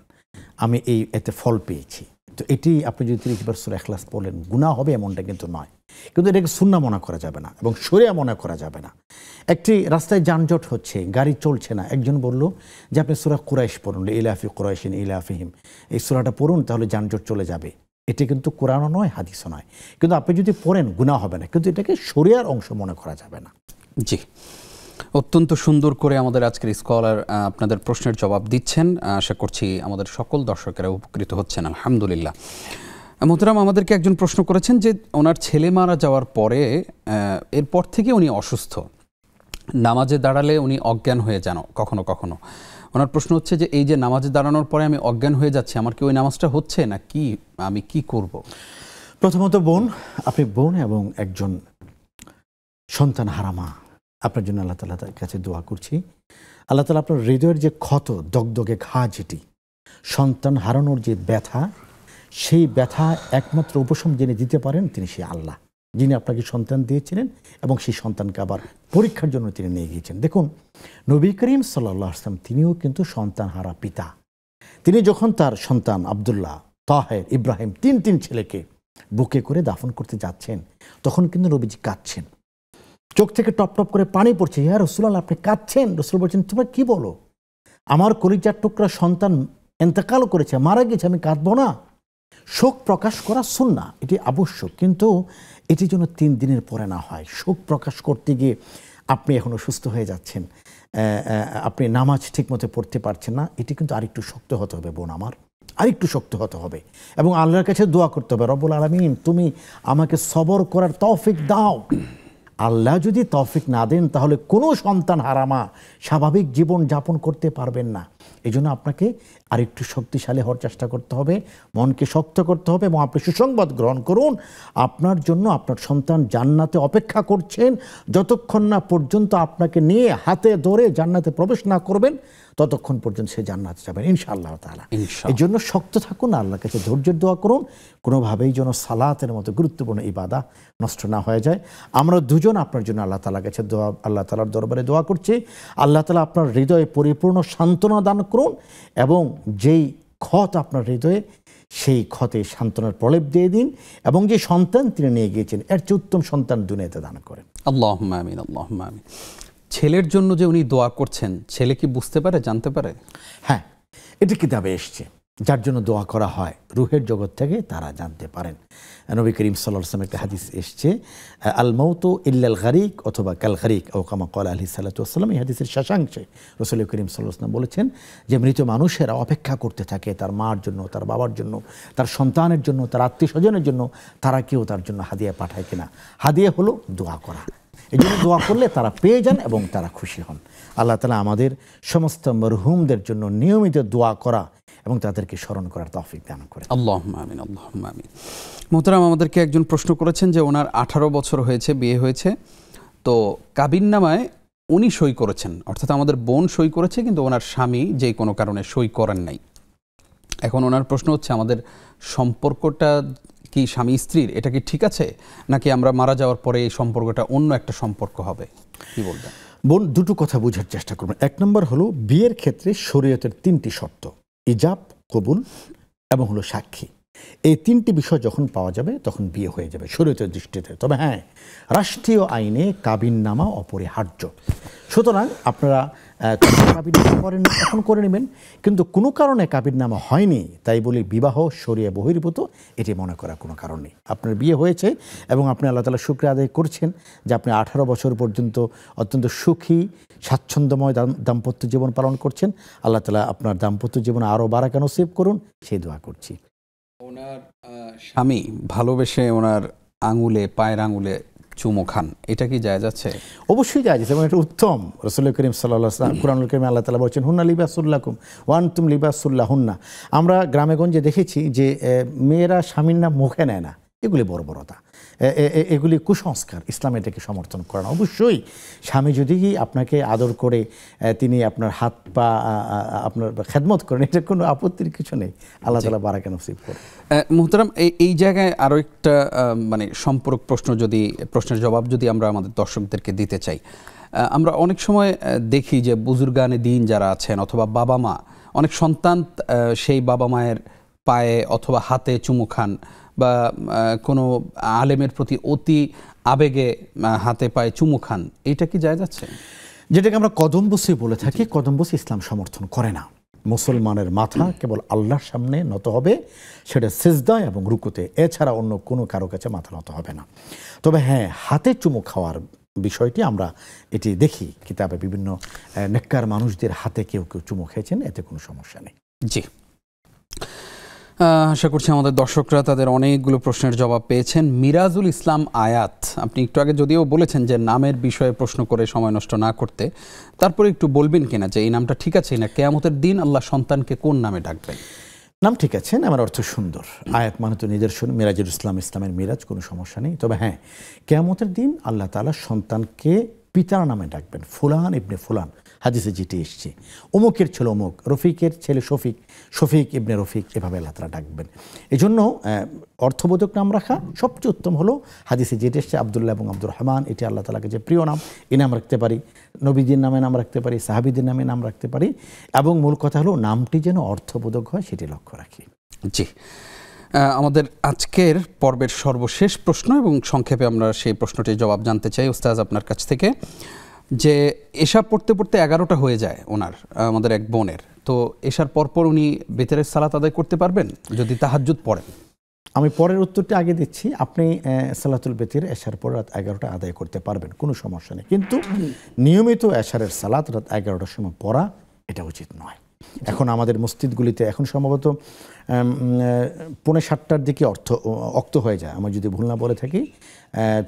আমি এই এতে ফল পেয়েছি তো এটি আপনি যদি তিরিশ বার সুরা এখলাস পড়লেন গুণা হবে এমনটা কিন্তু নয় কিন্তু এটাকে শূন্য মনে করা যাবে না এবং সরিয়া মনে করা যাবে না একটি রাস্তায় যানজট হচ্ছে গাড়ি চলছে না একজন বলল যে আপনি সুরা কুরাইশ পড়ুন ইলাফি কুরাইশিন ইলাফিহিম এই সুরাটা পড়ুন তাহলে যানজট চলে যাবে এটি কিন্তু কোরআনও নয় হাদিসও নয় কিন্তু আপনি যদি পড়েন গুণা হবে না কিন্তু এটাকে সরিয়ার অংশ মনে করা যাবে না জি অত্যন্ত সুন্দর করে আমাদের আজকের স্কলার আপনাদের প্রশ্নের জবাব দিচ্ছেন আশা করছি আমাদের সকল দর্শকেরা উপকৃত হচ্ছেন আলহামদুলিল্লাহ মোহতরাম আমাদেরকে একজন প্রশ্ন করেছেন যে ওনার ছেলে মারা যাওয়ার পরে এরপর থেকে উনি অসুস্থ নামাজে দাঁড়ালে উনি অজ্ঞান হয়ে যান কখনো কখনো ওনার প্রশ্ন হচ্ছে যে এই যে নামাজে দাঁড়ানোর পরে আমি অজ্ঞান হয়ে যাচ্ছি আমার কি ওই নামাজটা হচ্ছে না কি আমি কি করব। প্রথমত বোন আপনি বোন এবং একজন সন্তান হারামা আপনার জন্য আল্লাহ তালা কাছে দোয়া করছি আল্লাহ তালা আপনার হৃদয়ের যে ক্ষত দগদগে ঘা যেটি সন্তান হারানোর যে ব্যথা সেই ব্যথা একমাত্র উপশম যিনি দিতে পারেন তিনি সেই আল্লাহ যিনি আপনাকে সন্তান দিয়েছিলেন এবং সেই সন্তানকে আবার পরীক্ষার জন্য তিনি নিয়ে গিয়েছেন দেখুন নবী করিম সাল্লা আসলাম তিনিও কিন্তু সন্তান হারা পিতা তিনি যখন তার সন্তান আবদুল্লাহ তাহের ইব্রাহিম তিন তিন ছেলেকে বুকে করে দাফন করতে যাচ্ছেন তখন কিন্তু নবীজি কাঁদছেন চোখ থেকে টপ টপ করে পানি পড়ছে ইয়া রসুলাল আপনি কাঁদছেন রসুল বলছেন তোমরা কি বলো আমার কলিজার টুকরা সন্তান এন্তেকাল করেছে মারা গেছে আমি কাঁদবো না শোক প্রকাশ করা না এটি আবশ্যক কিন্তু এটি যেন তিন দিনের পরে না হয় শোক প্রকাশ করতে গিয়ে আপনি এখনও সুস্থ হয়ে যাচ্ছেন আপনি নামাজ ঠিকমতো পড়তে পারছেন না এটি কিন্তু আরেকটু শক্ত হতে হবে বোন আমার আরেকটু শক্ত হতে হবে এবং আল্লাহর কাছে দোয়া করতে হবে রবুল আলমিন তুমি আমাকে সবর করার তৌফিক দাও আল্লাহ যদি তফিক না দেন তাহলে কোনো সন্তান হারামা স্বাভাবিক জীবন যাপন করতে পারবেন না এই জন্য আপনাকে আর একটু শক্তিশালী হওয়ার চেষ্টা করতে হবে মনকে শক্ত করতে হবে এবং আপনি সুসংবাদ গ্রহণ করুন আপনার জন্য আপনার সন্তান জান্নাতে অপেক্ষা করছেন যতক্ষণ না পর্যন্ত আপনাকে নিয়ে হাতে ধরে জান্নাতে প্রবেশ না করবেন ততক্ষণ পর্যন্ত সে জান্নাতে যাবেন ইনশাআল্লাহ তালা এই জন্য শক্ত থাকুন আল্লাহর কাছে ধৈর্যের দোয়া করুন কোনোভাবেই যেন সালাতের মতো গুরুত্বপূর্ণ এই বাধা নষ্ট না হয়ে যায় আমরা দুজন আপনার জন্য আল্লাহ তালা কাছে দোয়া আল্লাহ তালার দরবারে দোয়া করছি আল্লাহ তালা আপনার হৃদয়ে পরিপূর্ণ সান্ত্বনা দান করুন এবং যেই ক্ষত আপনার হৃদয়ে সেই ক্ষতে সান্ত্বনার প্রলেপ দিয়ে দিন এবং যে সন্তান তিনি নিয়ে গিয়েছেন এর চেয়ে উত্তম সন্তান দুনিয়াতে দান করেন আল্লাহ আমিন আল্লাহ আমিন ছেলের জন্য যে উনি দোয়া করছেন ছেলে কি বুঝতে পারে জানতে পারে হ্যাঁ এটা কিতাবে এসছে যার জন্য দোয়া করা হয় রুহের জগৎ থেকে তারা জানতে পারেন নবী করিম সাল্লাম একটা হাদিস এসছে আল মৌত ইল্লাল গারিক অথবা কাল গারিক ওকামা কল আলি সাল্লাতাম এই হাদিসের শাসাংশে রসল করিম সাল্লাহাম বলেছেন যে মৃত মানুষেরা অপেক্ষা করতে থাকে তার মার জন্য তার বাবার জন্য তার সন্তানের জন্য তার আত্মীয় স্বজনের জন্য তারা কেউ তার জন্য হাদিয়া পাঠায় কিনা হাদিয়া হলো দোয়া করা এই জন্য দোয়া করলে তারা পেয়ে যান এবং তারা খুশি হন আল্লাহ তালা আমাদের সমস্ত মরহুমদের জন্য নিয়মিত দোয়া করা এবং তাদেরকে স্মরণ করার তফিক দান করে আল্লাহ আমিন আল্লাহ আমিন মোহতারাম আমাদেরকে একজন প্রশ্ন করেছেন যে ওনার আঠারো বছর হয়েছে বিয়ে হয়েছে তো কাবিন নামায় উনি সই করেছেন অর্থাৎ আমাদের বোন সই করেছে কিন্তু ওনার স্বামী যে কোনো কারণে সই করেন নাই এখন ওনার প্রশ্ন হচ্ছে আমাদের সম্পর্কটা কি স্বামী স্ত্রীর এটা কি ঠিক আছে নাকি আমরা মারা যাওয়ার পরে এই সম্পর্কটা অন্য একটা সম্পর্ক হবে কি বলবেন বোন দুটো কথা বোঝার চেষ্টা করবেন এক নম্বর হলো বিয়ের ক্ষেত্রে শরীয়তের তিনটি শর্ত ইজাব কবুল এবং হলো সাক্ষী এই তিনটি বিষয় যখন পাওয়া যাবে তখন বিয়ে হয়ে যাবে শরীয়তের দৃষ্টিতে তবে হ্যাঁ রাষ্ট্রীয় আইনে কাবিন নামা অপরিহার্য সুতরাং আপনারা কাবির করেন এখন করে নেবেন কিন্তু কোনো কারণে কাবির নামা হয়নি তাই বলি বিবাহ সরিয়ে বহির্ভূত এটি মনে করা কোনো কারণ নেই আপনার বিয়ে হয়েছে এবং আপনি আল্লাহ তালা শুক্রে আদায় করছেন যে আপনি আঠারো বছর পর্যন্ত অত্যন্ত সুখী স্বাচ্ছন্দ্যময় দাম্পত্য জীবন পালন করছেন আল্লাহ তালা আপনার দাম্পত্য জীবনে আরও বাড়া কেন সেভ করুন সেই দোয়া করছি ওনার স্বামী ভালোবেসে ওনার আঙুলে পায়ের আঙুলে চুমো খান এটা কি যায় যাচ্ছে অবশ্যই যায় যাচ্ছে এবং এটা উত্তম রসুল করিম সাল্লাহ কুরানুল করিম আল্লাহ তালা বলছেন হুন্না কুম ওয়ান তুম লিবাসুল্লাহ হুন্না আমরা গ্রামেগঞ্জে দেখেছি যে মেয়েরা স্বামীর নাম মুখে নেয় না এগুলি বর্বরতা এগুলি কুসংস্কার ইসলাম এটাকে সমর্থন করে না অবশ্যই স্বামী যদি আপনাকে আদর করে তিনি আপনার হাত পা আপনার খেদমত করেন এটার কোনো আপত্তির কিছু নেই আল্লাহ তালা বারাকে নসিব করে মোহতারাম এই জায়গায় আরও একটা মানে সম্পর্ক প্রশ্ন যদি প্রশ্নের জবাব যদি আমরা আমাদের দর্শকদেরকে দিতে চাই আমরা অনেক সময় দেখি যে বুজুর্গানে দিন যারা আছেন অথবা বাবা মা অনেক সন্তান সেই বাবা মায়ের পায়ে অথবা হাতে চুমু খান বা কোনো আলেমের প্রতি অতি আবেগে হাতে পায়ে চুমু খান এটা কি যায় যাচ্ছে যেটাকে আমরা কদম্বসি বলে থাকি কদম্বসি ইসলাম সমর্থন করে না মুসলমানের মাথা কেবল আল্লাহর সামনে নত হবে সেটা সেজদা এবং রুকুতে এছাড়া অন্য কোনো কারো কাছে মাথা নত হবে না তবে হ্যাঁ হাতে চুমু খাওয়ার বিষয়টি আমরা এটি দেখি কিতাবে বিভিন্ন নেককার মানুষদের হাতে কেউ কেউ চুমু খেয়েছেন এতে কোনো সমস্যা নেই জি আশা করছি আমাদের দর্শকরা তাদের অনেকগুলো প্রশ্নের জবাব পেয়েছেন মিরাজুল ইসলাম আয়াত আপনি একটু আগে যদিও বলেছেন যে নামের বিষয়ে প্রশ্ন করে সময় নষ্ট না করতে তারপরে একটু বলবেন কিনা যে এই নামটা ঠিক আছে না কেয়ামতের দিন আল্লাহ সন্তানকে কোন নামে ডাকবেন নাম ঠিক আছে আমার অর্থ সুন্দর আয়াত মানে তো নিদর্শন মিরাজুল ইসলাম ইসলামের মিরাজ কোনো সমস্যা নেই তবে হ্যাঁ কেয়ামতের দিন আল্লাহ তালা সন্তানকে পিতার নামে ডাকবেন ফুলান ইবনে ফুলান হাদিসে যেটি এসছে অমুকের ছেলে অমুক রফিকের ছেলে শফিক শফিক ইবনে রফিক এভাবে আল্লাহ ডাকবেন এই জন্য অর্থবোধক নাম রাখা সবচেয়ে উত্তম হলো হাদিসে যেটি এসছে আবদুল্লাহ এবং আব্দুর রহমান এটি আল্লাহ তালাকে যে প্রিয় নাম এ নাম রাখতে পারি নবীদের নামে নাম রাখতে পারি সাহাবিদের নামে নাম রাখতে পারি এবং মূল কথা হলো নামটি যেন অর্থবোধক হয় সেটি লক্ষ্য রাখি জি আমাদের আজকের পর্বের সর্বশেষ প্রশ্ন এবং সংক্ষেপে আমরা সেই প্রশ্নটির জবাব জানতে চাই ওস্তাজ আপনার কাছ থেকে যে এসা পড়তে পড়তে এগারোটা হয়ে যায় ওনার আমাদের এক বোনের তো এসার পরপর উনি বেতারের সালাত আদায় করতে পারবেন যদি তাহাজুদ পড়েন আমি পরের উত্তরটি আগে দিচ্ছি আপনি সালাতুল বেতির এশার পর রাত এগারোটা আদায় করতে পারবেন কোনো সমস্যা নেই কিন্তু নিয়মিত এশারের সালাত রাত এগারোটার সময় পড়া এটা উচিত নয় এখন আমাদের মসজিদগুলিতে এখন সম্ভবত পৌনে সাতটার দিকে অর্থ অক্ত হয়ে যায় আমার যদি ভুল না বলে থাকি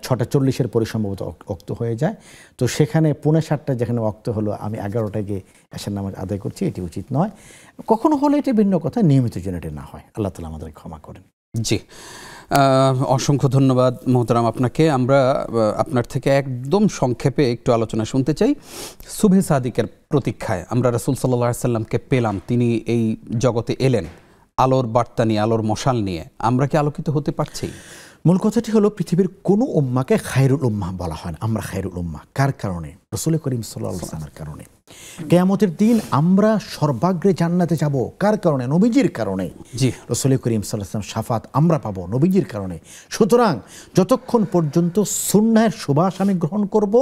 ছটা চল্লিশের পরে সম্ভবত অক্ত হয়ে যায় তো সেখানে পৌনে সাতটা যেখানে অক্ত হলো আমি এগারোটায় গিয়ে এসার নামাজ আদায় করছি এটি উচিত নয় কখনো হলে এটা ভিন্ন কথা নিয়মিত যেন না হয় আল্লাহ তালা আমাদের ক্ষমা করেন জি অসংখ্য ধন্যবাদ মোহতারাম আপনাকে আমরা আপনার থেকে একদম সংক্ষেপে একটু আলোচনা শুনতে চাই সুভে সাদিকের প্রতীক্ষায় আমরা রাসুল সাল্লা সাল্লামকে পেলাম তিনি এই জগতে এলেন আলোর বার্তা নিয়ে আলোর মশাল নিয়ে আমরা কি আলোকিত হতে পারছি মূল কথাটি হলো পৃথিবীর কোনো উম্মাকে খায়রুল উম্মা বলা হয় না আমরা খায়রুল উম্মা কার কারণে রসুল করিম সাল্লা সাল্লামের কারণে কেয়ামতের দিন আমরা সর্বাগ্রে জান্নাতে যাব কার কারণে নবীজির কারণে জি রসুল করিম সাল্লাম সাফাত আমরা পাবো নবীজির কারণে সুতরাং যতক্ষণ পর্যন্ত সুন্নায়ের সুবাস আমি গ্রহণ করব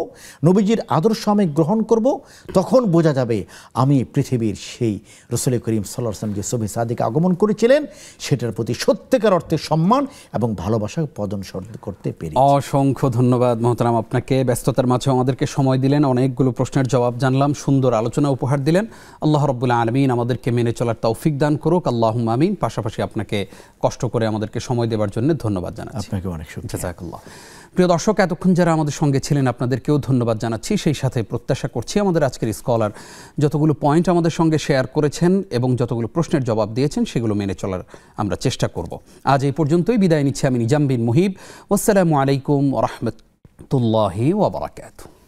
নবীজির আদর্শ আমি গ্রহণ করব তখন বোঝা যাবে আমি পৃথিবীর সেই রসুল করিম সাল্লাম যে সবি সাদিকে আগমন করেছিলেন সেটার প্রতি সত্যিকার অর্থে সম্মান এবং ভালোবাসা পদন করতে পেরে অসংখ্য ধন্যবাদ মহতারাম আপনাকে ব্যস্ততার মাঝে আমাদেরকে সময় দিলেন অনেকগুলো প্রশ্নের জবাব জানলাম সুন্দর সুন্দর আলোচনা উপহার দিলেন আল্লাহ রব্বুল আলমিন আমাদেরকে মেনে চলার তৌফিক দান করুক আল্লাহ আমিন পাশাপাশি আপনাকে কষ্ট করে আমাদেরকে সময় দেওয়ার জন্য ধন্যবাদ জানাচ্ছি আপনাকে অনেক প্রিয় দর্শক এতক্ষণ যারা আমাদের সঙ্গে ছিলেন আপনাদেরকেও ধন্যবাদ জানাচ্ছি সেই সাথে প্রত্যাশা করছি আমাদের আজকের স্কলার যতগুলো পয়েন্ট আমাদের সঙ্গে শেয়ার করেছেন এবং যতগুলো প্রশ্নের জবাব দিয়েছেন সেগুলো মেনে চলার আমরা চেষ্টা করব আজ এই পর্যন্তই বিদায় নিচ্ছি আমি নিজাম বিন মুহিব ওসালামু আলাইকুম রহমতুল্লাহি ওবরাকাতু